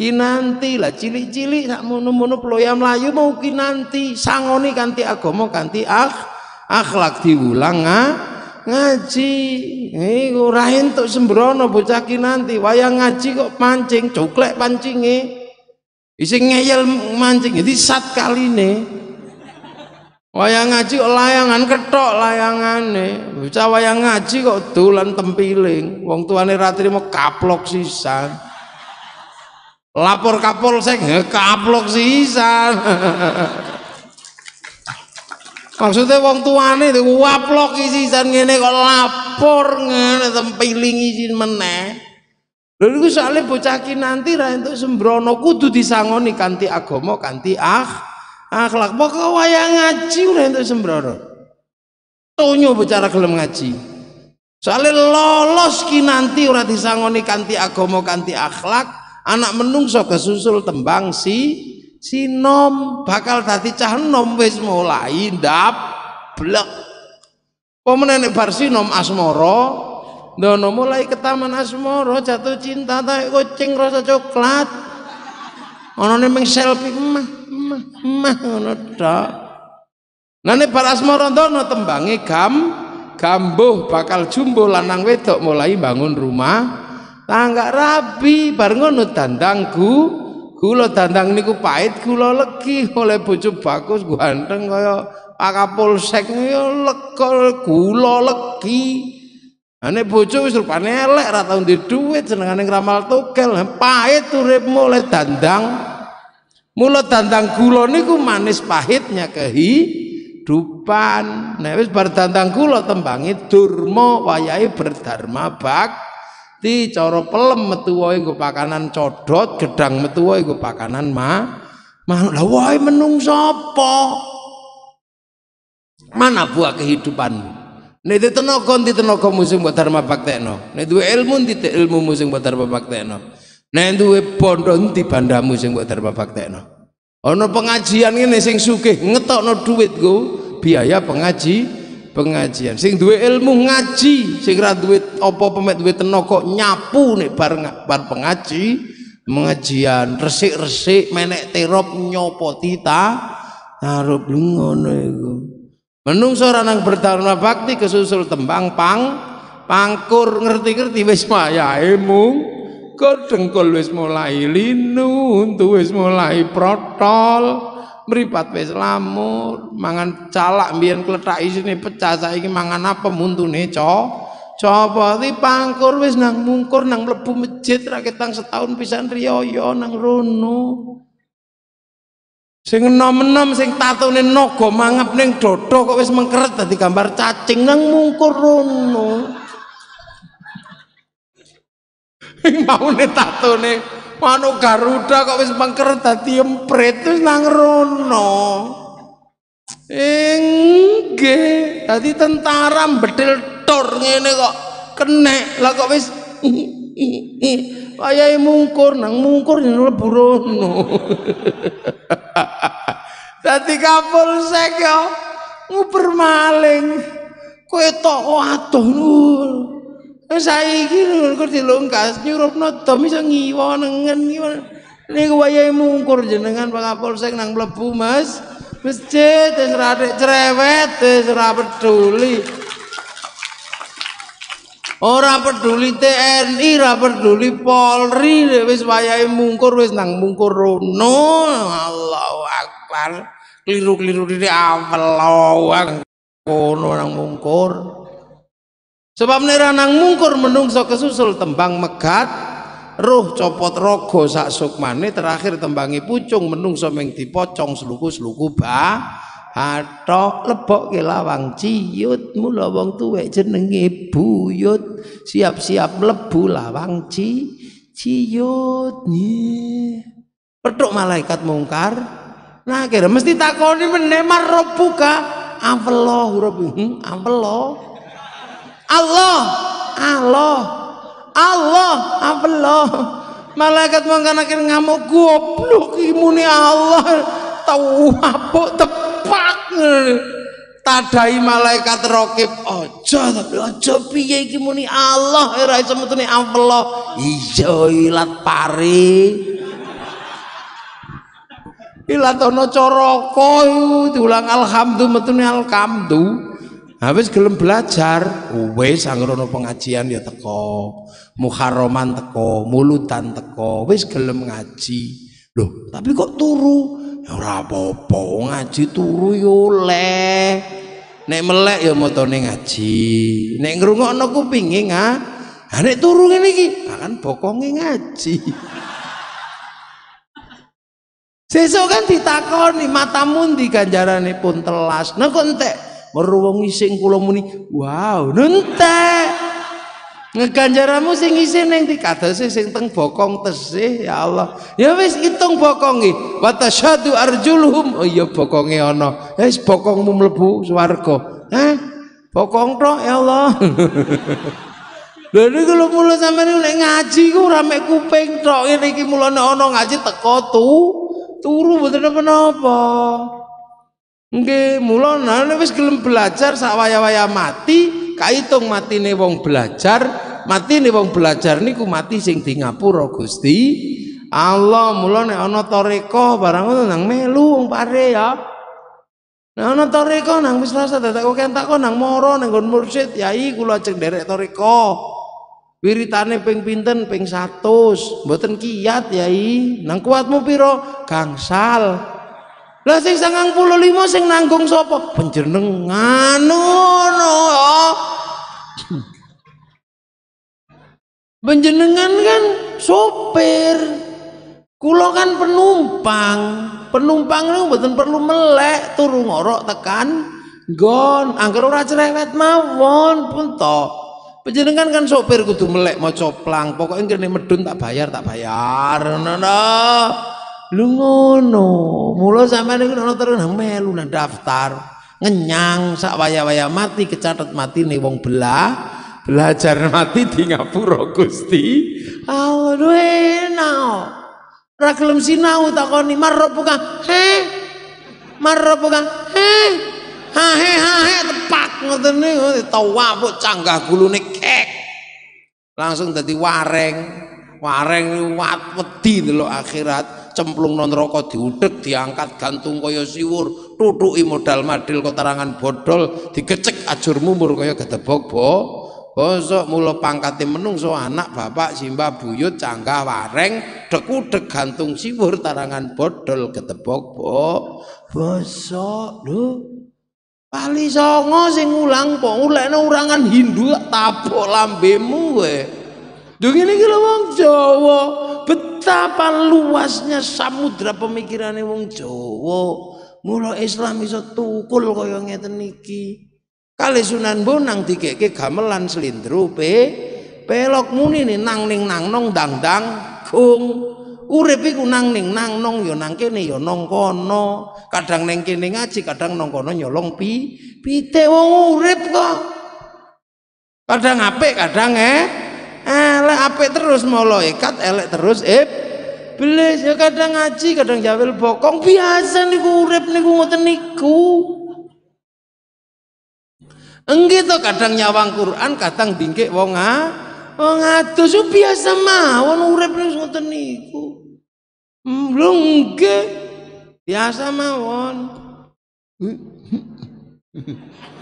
kinanti lah cilik-cilik sak mono-mono ploya mlayu mau kinanti sangoni kanti agama kanti akh akhlak diulang nga, ngaji eh ora entuk sembrono bocah nanti wayang ngaji kok pancing coklek pancinge isi ngeyel mancing jadi sat nih wayang ngaji kok layangan ketok layangan nih bocah wayang ngaji kok dolan tempiling wong tuane ratri mau kaplok sisa lapor kapolsek kaplok sisa Maksudnya wong tuane isi isisan ngene kok lapor ngene tempiling izin meneh. Lalu niku soalé bocah nanti ra tuh sembrono kudu disangoni kanti agomo kanti ah akhlak. Pokok wayang ngaji ora tuh sembrono. Tonyo bicara gelem ngaji. Soalnya lolos ki nanti ora disangoni kanti agama kanthi akhlak, anak menungso kesusul tembang si sinom bakal dadi cah enom wis mulai blek apa menenek bar sinom asmara Dono mulai ketaman taman asmoro jatuh cinta tak kucing rasa coklat. Ono ne ming selfie mah mah mah ono nah Nane bar asmoro dono tembangi gam gambuh bakal jumbo lanang wedok mulai bangun rumah tangga rabi bar ngono dandangku Kula dandang niku pahit, kula legi oleh bojo bagus ganteng kaya Akapolsek ya lega kula legi. Ane bojo wis rupane elek ra tau duwe dhuwit senengane ngramal tukel, pahit uripmu oleh dandang. Mula dandang gula niku manis pahitnya kehi Nek nah, wis bar dandang gula tembangi durma wayahe berdharma bak di coro pelem metu wae pakanan codot gedang metu wae pakanan ma manuk lah wae menung sopo mana buah kehidupanmu nek di tenaga ndi tenaga musim terma dharma baktekno nek duwe ilmu ndi ilmu musim terma dharma baktekno nek duwe bondo ndi bandamu sing buat dharma baktekno ana pengajian ngene sing sugih ngetokno gue biaya pengaji pengajian sing duwe ilmu ngaji sing ra duwe apa pemet duwe tenaga nyapu nek bar bar pengaji pengajian resik-resik menek terop nyopo tita arep ngono iku menungso ora nang bertaruna bakti kesusul tembang pang pangkur ngerti-ngerti wis mayae mung kodengkul wis mulai linu wis mulai protol meripat wis lamur mangan calak mbiyen kletak isine pecah saiki mangan apa muntune co coba di pangkur wis nang mungkur nang mlebu masjid ra ketang setahun pisan riyoyo nang rono sing enom-enom sing tatune naga mangap ning Dodo, kok wis mengkeret dadi gambar cacing nang mungkur rono ing maune tatune manuk garuda kok wis mengker dadi empret wis nang rono Engge tadi tentara bedil tor ngene kok kenek lah kok wis kaya mungkur nang mungkur yen lebu rono. Dadi kapolsek yo nguber maling. Kowe tok aduh Eh, saiki engko dilungkas nyurupno dom iso ngiwa nengen ngiwa niku wayahe mungkur jenengan Pak Kapolsek nang mlebu Mas masjid wis ora cerewet wis ora peduli ora peduli TNI ora peduli Polri wis wayahe mungkur wis nang mungkur rono Allahu akbar keliru-keliru ini awel lawang kono nang mungkur Sebab nera nang mungkur menungso kesusul tembang megat, ruh copot rogo sak sukmane terakhir tembangi pucung menungso meng dipocong seluku-seluku ba ato lebok ke lawang ciyut mula wong tuwe jenenge buyut siap-siap lebu lawang ci ciyut nye. petuk malaikat mungkar nah kira mesti takoni meneh marrobuka ampelo huruf hmm, Allah, Allah, Allah, Allah? Malaikat mengkanakir ngamuk goblok imuni Allah tahu apa tepak tadai malaikat rokib ojo tapi aja piye iki muni Allah ora eh, iso metune Allah iya ilat pari ilat ana caraka diulang alhamdu metune alhamdu Habis gelem belajar, wis angrono pengajian ya teko, muharoman teko, mulutan teko, wis gelem ngaji. Loh, tapi kok turu? Ya ora apa ngaji turu yo oleh. Nek melek ya motone ngaji, nek ngrungokno kupinge nga, ha nek turu ngene iki, kan bokonge ngaji. Sesuk kan ditakoni matamu ndi ganjaran pun telas. Nek nah, kok entek meruwungi sing kula muni wow nentek Ngeganjaramu sing isih ning dikadose sing teng bokong tesih ya Allah. Ya wis hitung bokongi wata satu arjuluhum. Oh iya bokonge Ya wis bokongmu melebu swarga. Hah? Bokong tok ya Allah. dari kalau mulai mulo ini ngaji ku rame kupeng kuping ini Ngene iki mulane ngaji teko tu. Turu mboten kenapa Nggih, mula nane wis gelem belajar sak waya-waya mati, kaitung matine wong belajar, matine wong belajar niku mati sing di ngapura Gusti. Allah mula nek ana toreko barang ngono nang melu wong pare ya. Nah ana toreko nang wis rasa dadak kok kentak kok nang moro nang nggon mursyid, yai kula ajeng nderek toreko. Wiritane ping pinten ping 100, mboten kiat yai. Nang kuatmu piro? Gangsal lah sing sangang puluh lima sing nanggung sopo penjenengan ngono penjenengan kan sopir kulo kan penumpang penumpang lu betul perlu melek turu ngorok tekan gon angker ora cerewet mawon pun toh Penjenengan kan sopir kudu melek mau coplang, pokoknya kene medun tak bayar tak bayar. no, no. Lu ngono, mula sampean iku ana terus melu nang daftar, ngenyang sak waya-waya mati kecatet mati nih wong belah belajar mati di ngapura Gusti. allah enak. Ora gelem sinau takoni marrobuka. He. Marrobuka. He. Ha he ha he tepak ngoten niku ditawapuk canggah gulune kek. Langsung dadi wareng. Wareng niku wedi delok akhirat cemplung non rokok diudek diangkat gantung koyo siwur tutuki modal madil kotarangan bodol digecek ajur mumur koyo gedebok bo bosok mulo pangkate menungso anak bapak simba buyut canggah wareng dekudek gantung siwur tarangan bodol gedebok bo bosok lu Pali songo sing ngulang po, ulekno urangan Hindu tabok lambemu kowe. Dugi niki lho wong Jowo, betapa luasnya samudra pemikirannya wong Jowo. Mula Islam iso tukul kaya ngeten niki. Kali Sunan Bonang dikeke gamelan slindro pe pelok muni nih nang ning nang nong dang dang kung urip iku nang ning nang nong yo ya nang kene yo ya nang kono kadang nang kene ngaji kadang nongko kono nyolong pi pite wong urip kok kadang apik kadang eh elek apik terus molo ikat elek terus ib belis ya kadang ngaji kadang jawil bokong biasa niku urip niku ngoten niku Enggih to kadang nyawang Quran kadang bingke wong wong adus biasa mawon urip ngoten niku belum nggih biasa mawon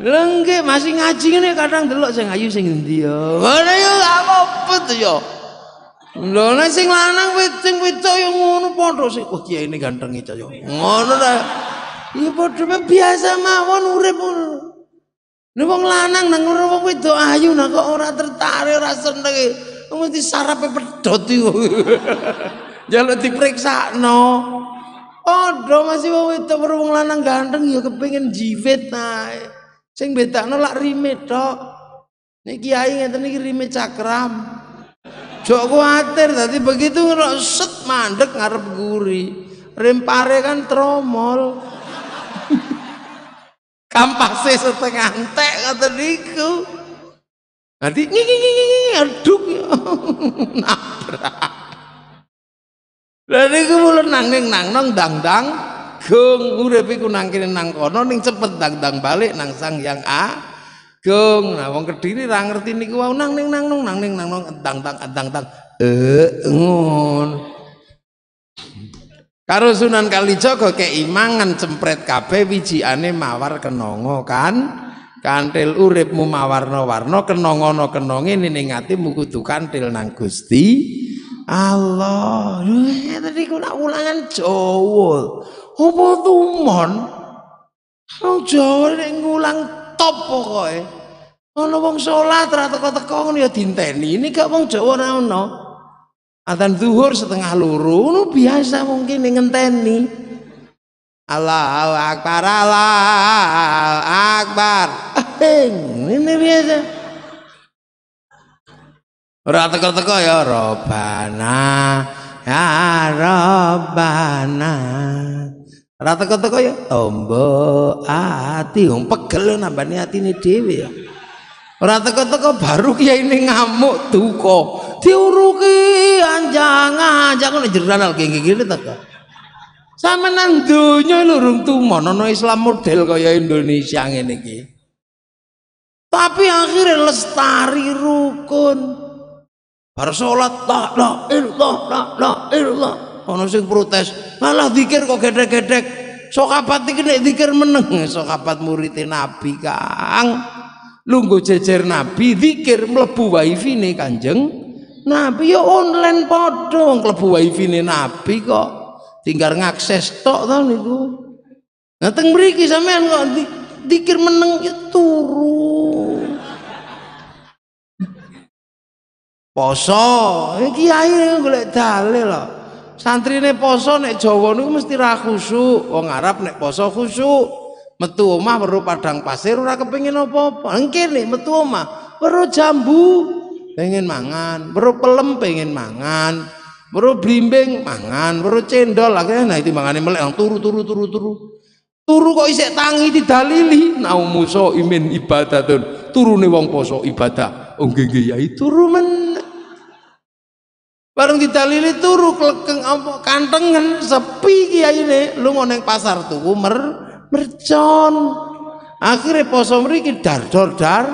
Lengge masih ngaji ini kadang delok sing ayu sing endi yo. Ngono yo apa yo. Ya? Lho nek sing lanang sing wedok yo ya ngono padha sing wah kiai ini ganteng iki yo. Ya. Ngono ta. Iya padha biasa mawon urip Nek wong lanang nang ngono wong wedok ayu nah kok ora tertarik ora seneng. Mesti sarape pedhot iku. Jaluk Oh, Odo masih wong wedok karo wong lanang ganteng ya kepengin jiwit ae. Sing bedakno lak rime tok. Nek kiai ngeten iki rime cakram. Jok kuatir tadi begitu ngeroset mandek ngarep guri. rimpare kan tromol. Kampase setengah entek ngoten niku. Nanti ngiki ngiki aduk nabrak. Lah niku mulo nanging nang nang dang dang. Agung urip iku nang kene nang kono ning cepet dangdang balik nang Sang Yang a, Nah wong Kediri ra ngerti niku wae nang ning nang nang ning nang nang dangdang dangdang eh ngono. Karo Sunan Kalijaga keimangan cempret kabeh wijiane mawar kenongo kan. Kantil uripmu mawarna-warna kenongono kenonge ning atimu kudu kantil nang Gusti Allah. Lha tadi ku ulangan Jawa. Apa tumon? Wong Jawa nek ngulang top pokoke. Ana wong salat ra teko-teko ngono ya dinteni. Ini gak wong Jawa ora ono. Adzan zuhur setengah luru, ngono biasa mungkin ngenteni. Allahu akbar Allahu akbar. Ini biasa. Ora teko-teko ya robana ya robana. Ora teko-teko ya tombo ati wong pegel ya nambani atine dhewe ya. Ora teko-teko baru kiai ini ngamuk duka. Diuruki anjang jangan ngono jeranal gini-gini teko. Sama nang donya lho rung tumon Islam model kaya Indonesia ini iki. Tapi akhirnya lestari rukun. Bar salat la ilaha illallah la ilaha illallah ono sing protes malah dikir kok gedek-gedek sokapat iki nek dikir meneng sokapat muridin nabi Kang lungguh jejer nabi dikir mlebu wifi ne Kanjeng Nabi ya online padha mlebu wifi ne nabi kok tinggal ngakses tok to niku Nah teng mriki sampean kok dikir meneng ya turu. Poso, kiai golek dalil loh. Santrine poso nek Jawa niku mesti ra khusyuk, wong Arab nek poso khusyuk. Metu omah weruh padang pasir ora kepengin apa-apa. Engkene metu omah weruh jambu pengen mangan, weruh pelem pengen mangan, weruh blimbing mangan, weruh cendol akhirnya nah itu mangane melek turu turu turu turu. Turu kok isek tangi dalili, naumuso imin ibadatun. Turune wong poso ibadah. Oh nggih ya itu men. Bareng ditalili turu klekeng apa kantengan sepi kiai ini lu neng pasar tuh, mer mercon. Akhirnya poso mriki dar dor dar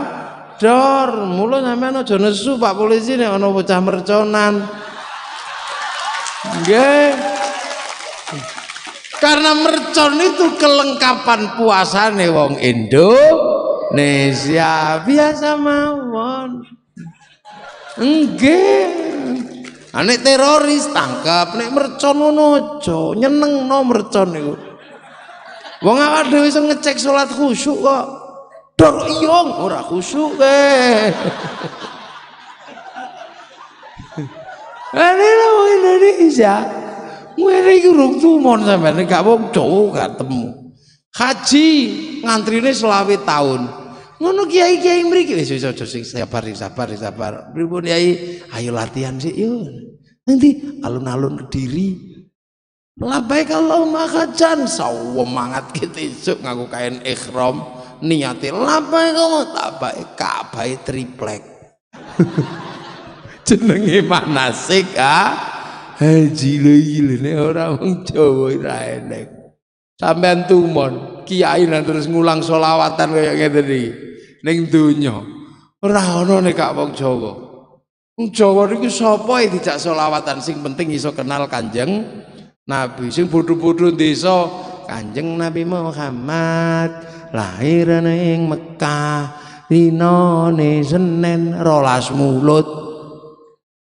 dor mulo sampean aja nesu Pak polisi nek ana bocah merconan. Nggih. Karena mercon itu kelengkapan puasa nih wong Indo. Indonesia biasa mawon. Nggih. Anak ah, teroris tangkap, nek mercon ngono nyeneng no mercon niku. Wong awak dhewe iso ngecek salat khusyuk kok. Dor iyong ora khusyuk kowe. Ane lho Indonesia. Ngene iki urung tumon sampeyan gak wong Jawa ketemu. Haji ngantrine selawe tahun. Ngono kiai-kiai mriki wis iso sabar sabar sabar. Pripun kiai? Ayo latihan sih yo. Nanti alun-alun Kediri. Labaik kalau kajan sawo mangat kita isuk ngaku kain ikhram niatin labaik Allah tak baik kabai triplek. Jenenge manasik ah. Haji ini orang orang Jawa ora sampai Sampean tumon kiai nanti terus ngulang solawatan kaya gitu nih ning donya. Ora ana nek kak wong Jawa. Wong Jawa niku sapa e dijak selawatan sing penting iso kenal Kanjeng Nabi. Sing bodho-bodho desa Kanjeng Nabi Muhammad lahir ning Mekah dinane Senin rolas mulut.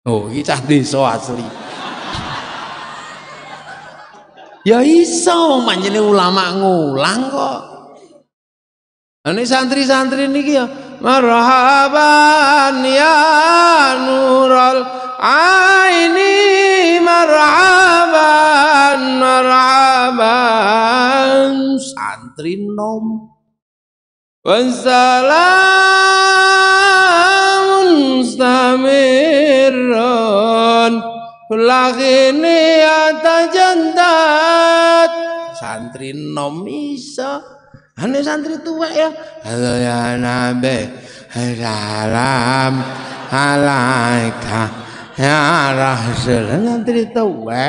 Oh, iki cah desa asli. ya iso manjene ulama ngulang kok Nah, ini santri-santri niki ya. Marhaban ya Nurul Aini marhaban marhaban santri nom. Wassalamun stamirun Lakini atajantat Santri nom isa Ane santri tua ya. Halo ya Nabi. Salam alaika ya Rasul. Santri tua.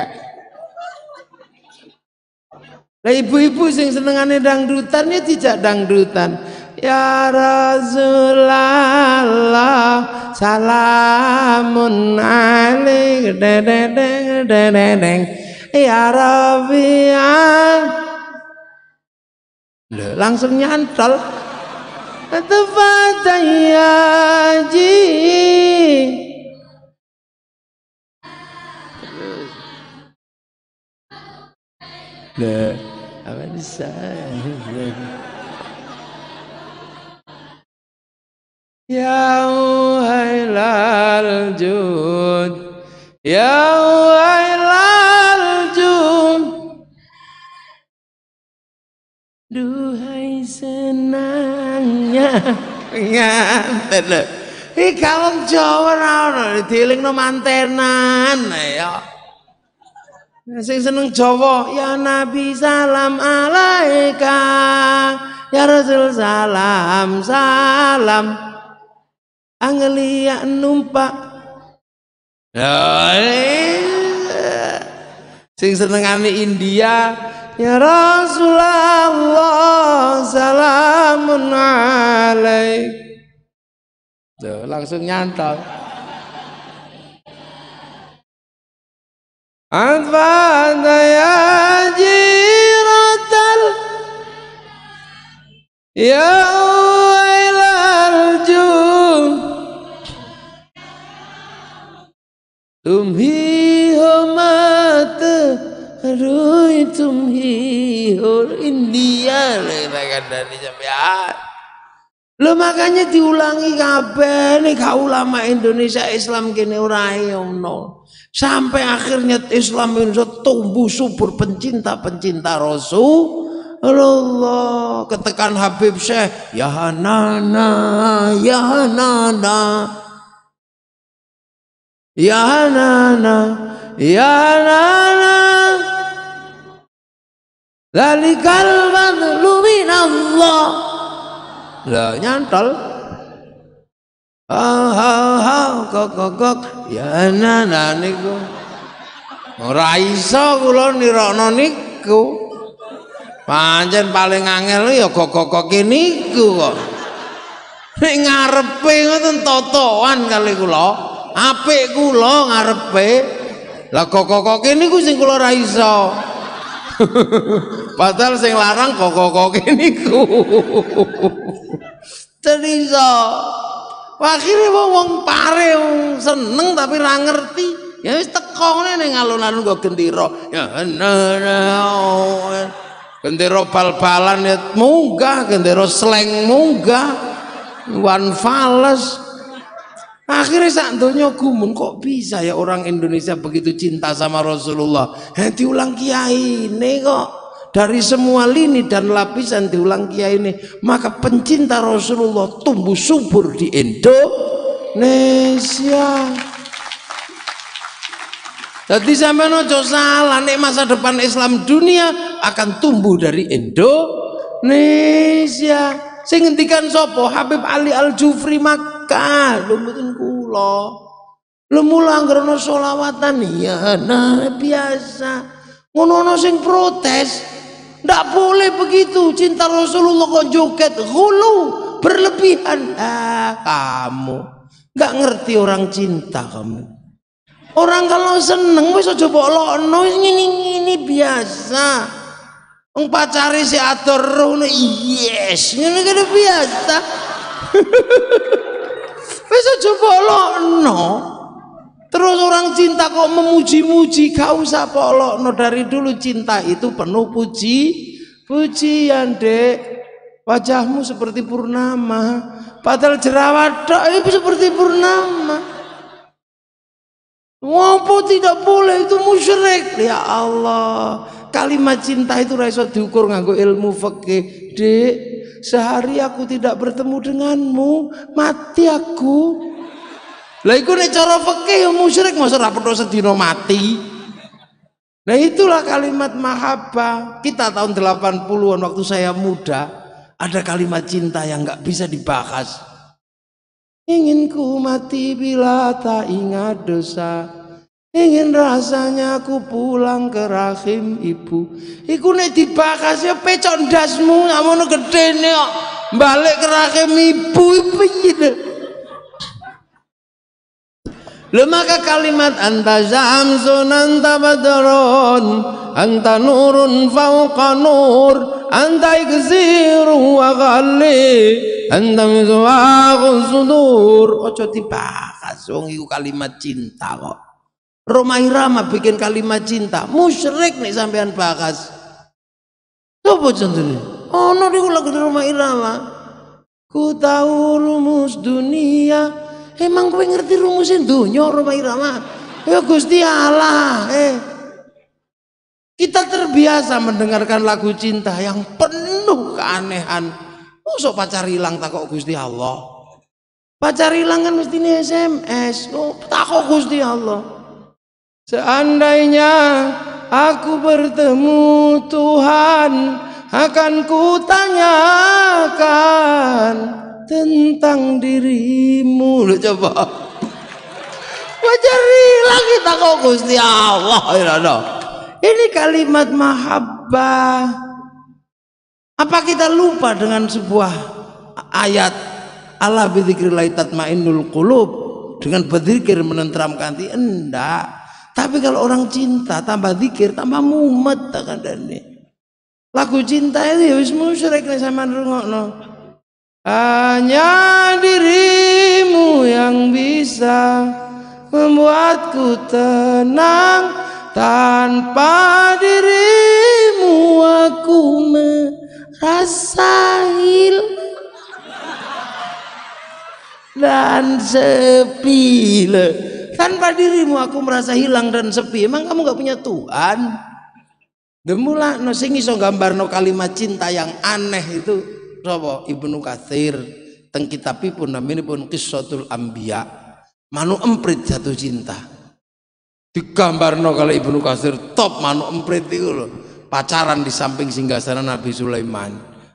Lah ibu-ibu sing senengane dangdutan ya tidak dangdutan. Ya Rasulullah salamun alaik dedeng dedeng ya Rabbi Loh, langsung nyantol. Tefataya ji. Terus. Loh, apa bisa? Ya wahilal jud. Ya wahilal Duhai senangnya iya, nganten lho. Iki kawong Jawa ora ono dielingno mantenan nah, ya. Sing seneng Jawa ya Nabi salam alaika ya Rasul salam salam angelia ya numpak ya, eh. sing senengane India يا رسول الله سلام عليك Được, langsung nyantol. Anfa'na ya jiratal dạ, Ya wailal jum Tumhi humah Ruitum hihul India kita kan dari sampean. Lo makanya diulangi kabeh nih kau ulama Indonesia Islam kene ora ono. Sampai akhirnya Islam Indonesia tumbuh subur pencinta-pencinta Rasul Allah ketekan Habib Syekh ya nana ya nana ya nana ya nana Zalikal fadlu minallah. Lah nyantol. Ah, ha ha ha kok kok kok ya nana niku. Ora iso kula nirokno niku. Pancen paling angel ya gogok niku kok. Nek ngarepe ngoten totoan kali kula. Apik kula ngarepe. Lah gogok niku sing kula ora iso. Padahal sing larang kok-kokoke niku. Cerita. Akhire wong pare seneng tapi ra ngerti. Ya wis teko ning alun-alun kok gendera. Ya nah, nah, oh. Gendera bal-balan ya munggah, gendera sleng munggah. Wan fales. Akhirnya saat dunia gumun kok bisa ya orang Indonesia begitu cinta sama Rasulullah. Eh, diulang kiai ini kok dari semua lini dan lapisan diulang kiai ini maka pencinta Rasulullah tumbuh subur di Indonesia. Jadi sampai nojo salah nih masa depan Islam dunia akan tumbuh dari Indonesia. Sing ngendikan sopo Habib Ali Al Jufri Mak Mekah, lho mboten kula lho mula anggerana selawatan ya nah biasa ngono sing protes ndak boleh begitu cinta Rasulullah kok joget hulu berlebihan ah kamu nggak ngerti orang cinta kamu orang kalau seneng wis aja bolokno ngene ngene biasa Wong cari si atur ngono yes ngene biasa Wis aja polokno. Terus orang cinta kok memuji-muji, gak usah polokno. Dari dulu cinta itu penuh puji, pujian, Dek. Wajahmu seperti purnama, padahal jerawat tok itu seperti purnama. Ngopo tidak boleh itu musyrik. Ya Allah, kalimat cinta itu ra iso diukur nganggo ilmu fakih dek sehari aku tidak bertemu denganmu, mati aku. Lah itu nek cara fikih yang musyrik masa ora dosa dino mati. Nah itulah kalimat mahaba. Kita tahun 80-an waktu saya muda, ada kalimat cinta yang nggak bisa dibahas. Ingin ku mati bila tak ingat dosa Ingin rasanya aku pulang ke rahim ibu. Iku nek dibakas ya pecok ndasmu, amono gede nih kok ya. balik ke rahim ibu piye Lho maka kalimat anta zamsun anta badrun anta nurun fauqa nur anta ikziru wa ghalli anta mizwaqus sudur ojo dibakas wong iku kalimat cinta kok Roma Irama bikin kalimat cinta. Musyrik nih sampean Coba contoh contohnya? Oh, no, niku lagu Roma Irama. Ku tahu rumus dunia. Emang ku ngerti rumusin dunia Roma Irama? Ya Gusti Allah, eh. Kita terbiasa mendengarkan lagu cinta yang penuh keanehan. Mosok pacar hilang tak kok Gusti Allah. Pacar hilang kan mesti SMS. Oh, tak kok Gusti Allah. Seandainya aku bertemu Tuhan, akan kutanyakan tentang dirimu. Lu coba. Wajarilah kita kok Gusti Allah. Ya, Ini kalimat mahabbah. Apa kita lupa dengan sebuah ayat Allah bidzikrillah tatmainnul qulub dengan berzikir menenteramkan hati? Enggak. Tapi kalau orang cinta tambah zikir tambah mumet kadane. Lagu cinta itu ya wis musyrik sama sampean rungokno. Hanya dirimu yang bisa membuatku tenang tanpa dirimu aku merasa hilang dan sepi tanpa dirimu aku merasa hilang dan sepi. Emang kamu gak punya Tuhan? Demula no sing iso no kalimat cinta yang aneh itu sapa Ibnu Katsir teng kitabipun pun kisotul ambia Manu emprit jatuh cinta. di no kalau Ibnu kathir top manu emprit itu loh. Pacaran di samping singgasana Nabi Sulaiman.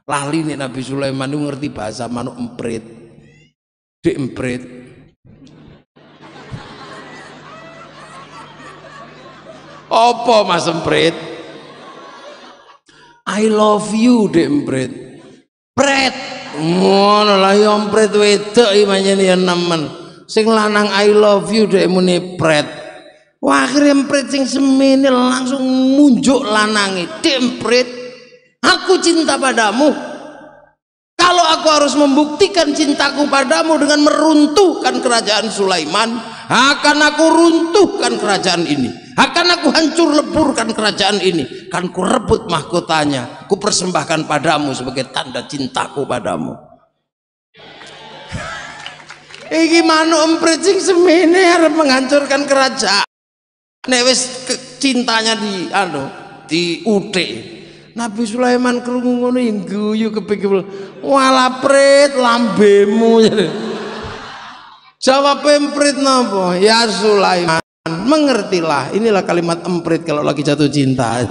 Lali nih Nabi Sulaiman itu ngerti bahasa manu emprit. Di emprit Apa Mas Emprit? I love you Dek Emprit. Pret. Ngono lah yo ya Emprit wedok iki pancen ya nemen. Sing lanang I love you Dek muni pret. Wah akhirnya Emprit sing semene langsung munjuk lanange. Dek Emprit, aku cinta padamu. Kalau aku harus membuktikan cintaku padamu dengan meruntuhkan kerajaan Sulaiman, akan aku runtuhkan kerajaan ini akan aku hancur leburkan kerajaan ini kan ku rebut mahkotanya ku persembahkan padamu sebagai tanda cintaku padamu iki manuk emprit semene arep menghancurkan kerajaan nek wis cintanya di anu diutik Nabi Sulaiman krungu ngono ya guyu kepikir wala lambemu jawab emprit napa ya Sulaiman mengertilah. Inilah kalimat emprit kalau lagi jatuh cinta.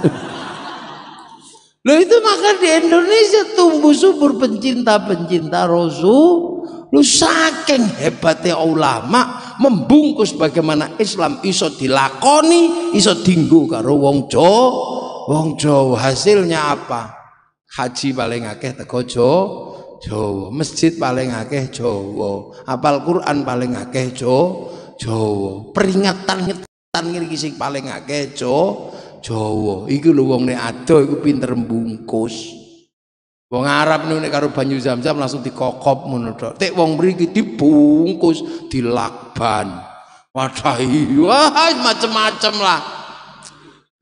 Loh itu maka di Indonesia tumbuh subur pencinta-pencinta Rasul. Lu saking hebatnya ulama membungkus bagaimana Islam iso dilakoni, iso dinggu karo wong Jawa. Wong Jawa hasilnya apa? Haji paling akeh teko Jawa. Jawa, masjid paling akeh Jawa, apal Quran paling akeh Jawa, Jawa. peringatan ngetan iki sing paling akeh Jawa. Iki lho wong nek adoh iku pinter bungkus. Wong Arab niku nek karo banyu zam-zam langsung dikokop ngono tok. Tek wong mriki dibungkus, dilakban. Wadah wah iya, macem-macem lah.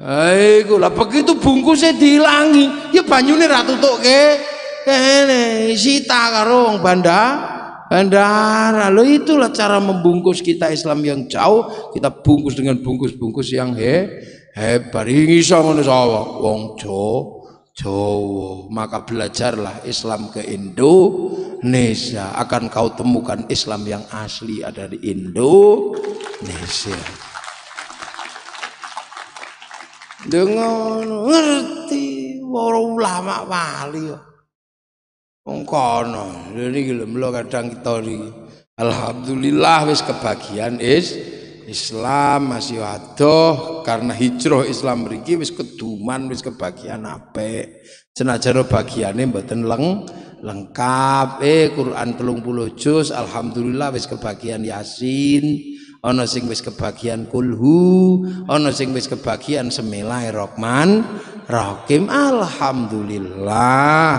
Hei, lah begitu bungkusnya dihilangi, ya banyune ra tutuke. Kene sita karo wong bandar darah. Lo itulah cara membungkus kita Islam yang jauh, kita bungkus dengan bungkus-bungkus yang he hebat. Ini sama Wong Jawa. jowo. Maka belajarlah Islam ke Indonesia. Akan kau temukan Islam yang asli ada di Indonesia. Dengan ngerti warulama ulama wali Wong kono, ini gila melo kadang kita Alhamdulillah wis kebagian is Islam masih waduh karena hijrah Islam riki wis keduman wis kebagian ape Senajan bagiannya mboten leng lengkap eh Quran puluh juz alhamdulillah wis kebagian Yasin ana sing wis kebagian kulhu ana sing wis kebagian rokman, rokim alhamdulillah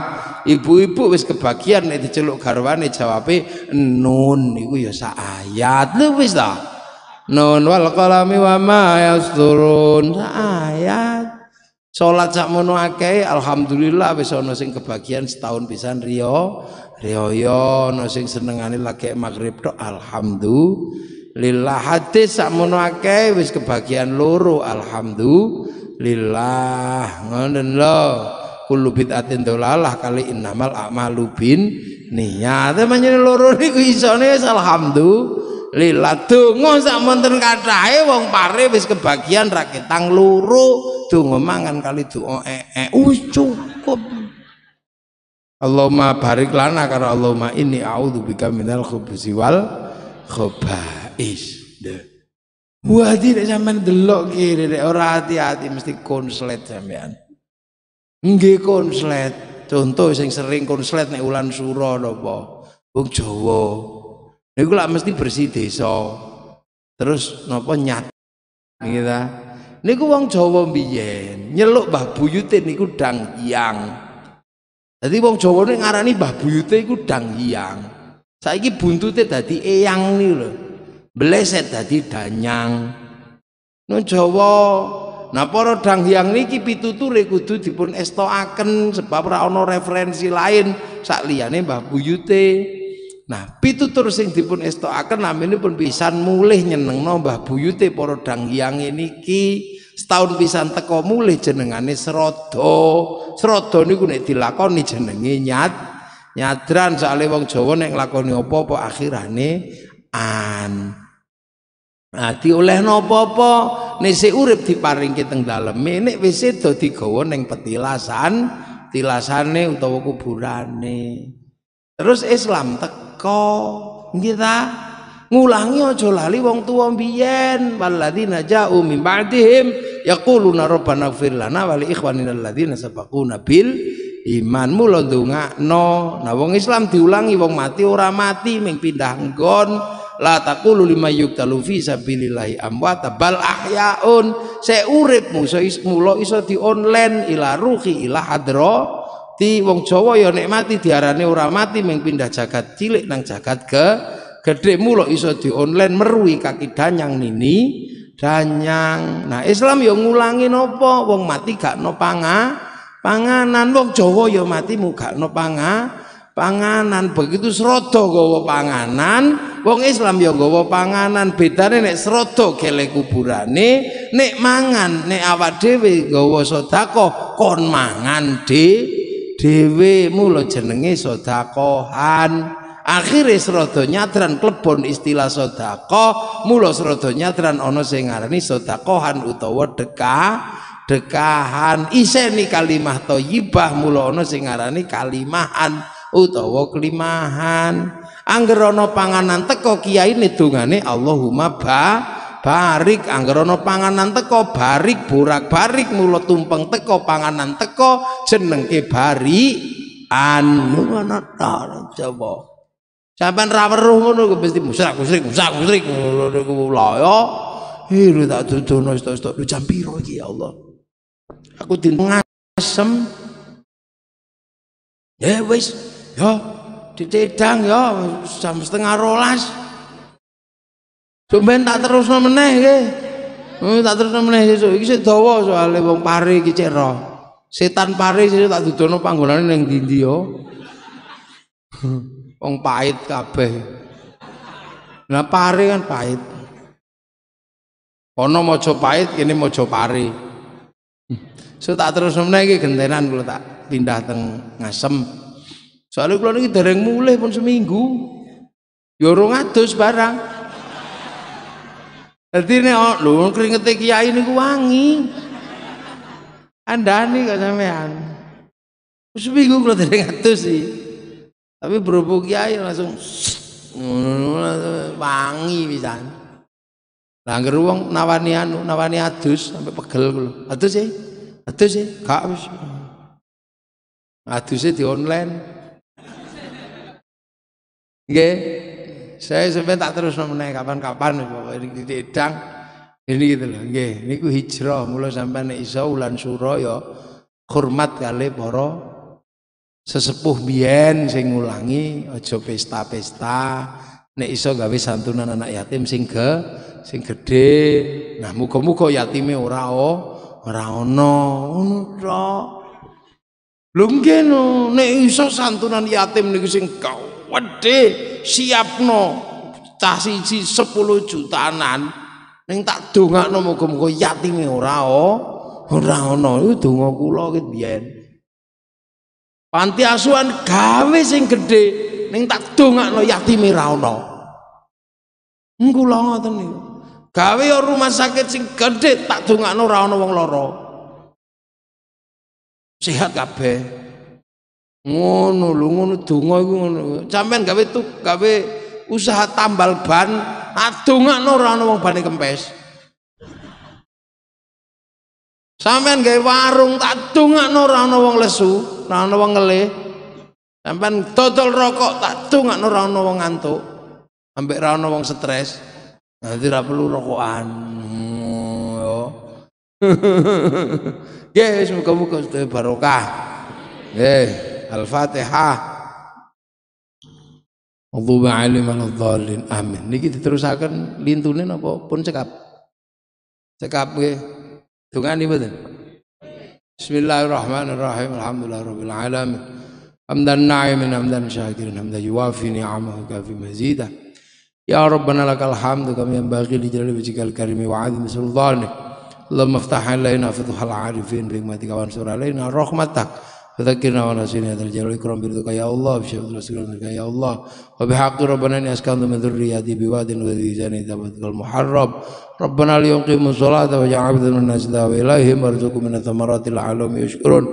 ibu-ibu wis kebagian nek diceluk garwane jawabe nun iku ya sak ayat lu wis ta nun wal qalami wa ma yasturun ayat salat sakmono akeh alhamdulillah wis ana sing kebagian setahun pisan rio, riyo ana sing senengane lagi magrib tok alhamdulillah hadis sakmono akeh wis kebagian loro alhamdulillah ngoten lho kullu bid'atin dolalah kali innamal a'malu bin niat menyen loro niku isone alhamdulillah donga sak monten kathahe wong pare wis kebagian rakitang loro donga mangan kali doa ee wis cukup Allahumma barik lana karena Allahumma ini a'udzu bika minal khubusi wal is the Wah tidak sampean delok kiri ora hati-hati mesti konslet sampean. Nggih konslet. Contoh sing sering konslet nek ulan suro nopo, Wong Jawa. Niku lak mesti bersih desa. Terus nopo nyat kita. Niku wong Jawa biyen nyeluk Mbah Buyute niku dang hiang. Dadi wong Jawa ngarani Mbah Buyute iku dang hiang. Saiki buntute dadi eyang nih lho. Bleset dadi danyang. Nun Jawa, nah para danghyang niki pituture kudu dipun estoaken sebab ora ana referensi lain sak liyane Mbah Buyute. Nah, pitutur sing dipun estoaken, namine pun pisan mulih nyenengno Mbah Buyute para danghyang niki. setahun pisan teko mulih jenengane Srodo. Srodo niku nek dilakoni jenenge nyat nyadran soalnya wong Jawa nek nglakoni apa-apa akhirane an. Nah, oleh nopo-po nise urip diparingke teng daleme, ini wis sedo digawa ning petilasan, tilasane utawa kuburane. Terus Islam teko, kita Ngulangi aja lali wong tuwa baladina walladzina ja'u min ba'dihim yakuluna rabbana ighfir lana wa li ikhwanina alladzina sabaquna bil iman mula ndongakno. Nah wong Islam diulangi wong mati ora mati ming pindah nggon la taqulu lima yuqtalu fi sabilillah amwata bal ahyaun seuripmu iso mulo iso di online ila ruhi ila hadro ti wong Jawa ya nek mati diarani ora mati ming pindah jagat cilik nang jagat ke gede mulo iso di online merui kaki danyang nini danyang nah Islam ya ngulangi nopo wong mati gak no panga panganan wong Jawa ya mati mu gak no panga panganan begitu srodo gowo panganan wong Islam ya gowo panganan bedane nek srodo gele kuburane nek mangan nek awak dhewe gowo sodako kon mangan de dhewe mulo jenenge sodakohan, akhirnya serodo nyatran klebon istilah sodako mulo serodo nyatran ono sing ngarani sodakohan utawa deka dekahan iseni kalimah toyibah mulo ono sing ngarani kalimahan utawa kelimahan anggerono panganan teko kiai nedongane Allahumma ba barik anggerono panganan teko barik burak barik mulut tumpeng teko panganan teko jenenge bari anu ngono coba sampean ra weruh ngono ku mesti musrik musrik musrik musrik ngono ku ya. Hiru tak dudono stok-stok jam piro iki ya Allah. Aku dinten ngasem. Ya wis Yo, dicedang yo jam setengah rolas. Tumben tak terus nemeneh, nggih. Hmm, tak terus nemeneh, sesuk. Iki sik dawa soalé wong pari iki roh. Setan pari sesuk tak dudono panggonane yang ndi yo. Wong pahit kabeh. Nah pari kan pahit. mau coba pahit kene coba pari. Hmm, so tak terus nemeneh, iki gentenan kalau tak pindah teng ngasem. Soalnya kalau ini dereng mulai pun seminggu, yorong ya atus barang. Jadi ini oh, lu keringetnya kiai ini wangi. Anda nih gak sampean. Seminggu kalau dereng atus sih. Tapi berhubung kiai langsung wangi bisa. Langger uang nawani anu, nawani adus sampai pegel kulo. Adus sih. E? Adus sih, e? gak atus Adus sih di online. Nggih. Saya sampeyan tak terus meneh kapan-kapan pokoke titik Ini gitu loh, nggih. Niku hijrah mulai sampeyan nek iso ulan suro ya hormat kali para sesepuh biyen sing ngulangi aja pesta-pesta. Nek iso gawe santunan anak yatim sing ke, sing gede, Nah, muga-muga yatime ora ora ana ngono tok. no, nek iso santunan yatim niku sing kau wedhe siapno cah siji 10 jutaan ning tak dongakno muga-muga yatime ora ora ana iku donga kula ki biyen panti asuhan gawe sing gedhe ning tak dongakno yatime ra ana kula ngoten niku gawe ya rumah sakit sing gedhe tak dongakno ora ana wong lara sehat kabeh ngono lho ngono donga iku ngono sampean gawe tuh gawe usaha tambal ban adongakno ora ana wong bane kempes sampean gawe warung tak dongakno ora ana wong lesu ora ana wong ngelih sampean dodol rokok tak dongakno ora ana wong ngantuk ambek ora ana wong stres nanti ora perlu rokokan yo Nggih, semoga-moga barokah. Nggih. Al-Fatihah. Allahumma alim al-dhalin. Amin. Niki diterusaken lintunin apa pun cekap. Cekap ge. Dungani mboten? Bismillahirrahmanirrahim. Alhamdulillahirabbil alamin. Hamdan na'imin hamdan syakirin hamdan yuwafi ni'amahu kafi mazidah. Ya Rabbana lakal hamdu kami yang bagi di wajik al karimi wa adhim sultani Allah maftahan alaina fituhal arifin bi kawan wa ansur alaina فذكرنا ولا ونسينا هذا الجلال والإكرام برضك يا الله بشفاعة الله يا الله وبحق ربنا إني أسكنت من ذريتي بواد وذي زاني ثبتك المحرب ربنا ليقيموا الصلاة وجعل عبدا من الناس دعوة إليهم وارزقهم من الثمرات لعلهم يشكرون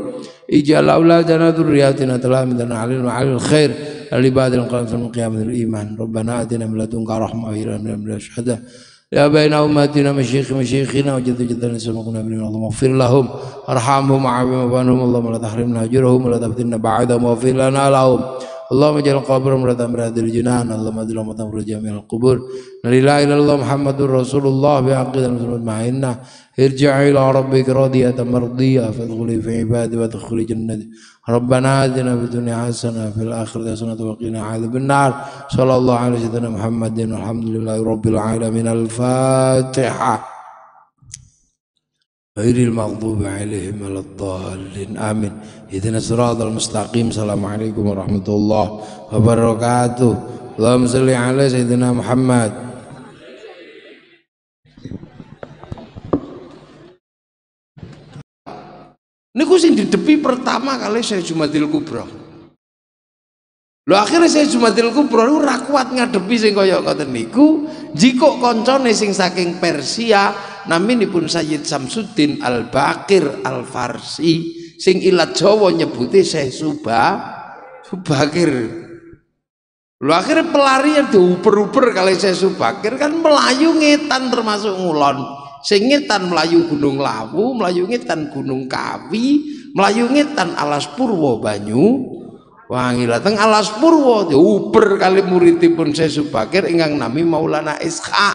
اجعل أولادنا ذرياتنا تلامذنا على على الخير لعباد القلب من قيام الإيمان ربنا آتنا من لدنك رحمة وإلى من الشهداء يا بين أمتنا مشيخ مشيخنا وجد جدنا سمقنا بن اللهم اغفر لهم ارحمهم وعافهم وفانهم اللهم لا تحرمنا أجرهم ولا تفتنا بعدهم واغفر لنا لهم اللهم اجعل قبرهم رضا مراد الجنان اللهم ادلهم وتمر جميع القبور لا اله الا الله محمد رسول الله بعقيده المسلمين معنا ارجع الى ربك راضيه مرضيه فادخلي في عبادي وادخلي جنتي ربنا آتنا في الدنيا حسنة في الآخرة حسنة وقنا عذاب النار صلى الله على سيدنا محمد والحمد لله رب العالمين الفاتحة غير المغضوب عليهم ولا الضالين آمين إذن الصراط المستقيم السلام عليكم ورحمة الله وبركاته اللهم صل على سيدنا محمد Niku sing didepi pertama kali saya Jumatil Kubro. Lu akhirnya saya Jumatil Kubro niku lu kuat ngadepi sing kaya kata niku, jiko koncone sing saking Persia nami pun Sayyid Samsudin Al-Bakir Al-Farsi sing ilat Jawa nyebuti saya Suba Subakir. Lu akhirnya pelarian diuper-uper kali saya Subakir kan melayu ngetan termasuk ngulon sing ngetan melayu gunung lawu melayu ngetan gunung kawi melayu ngetan alas purwo banyu wangi lateng alas purwo uber kali muridipun saya subakir enggang nami maulana ishak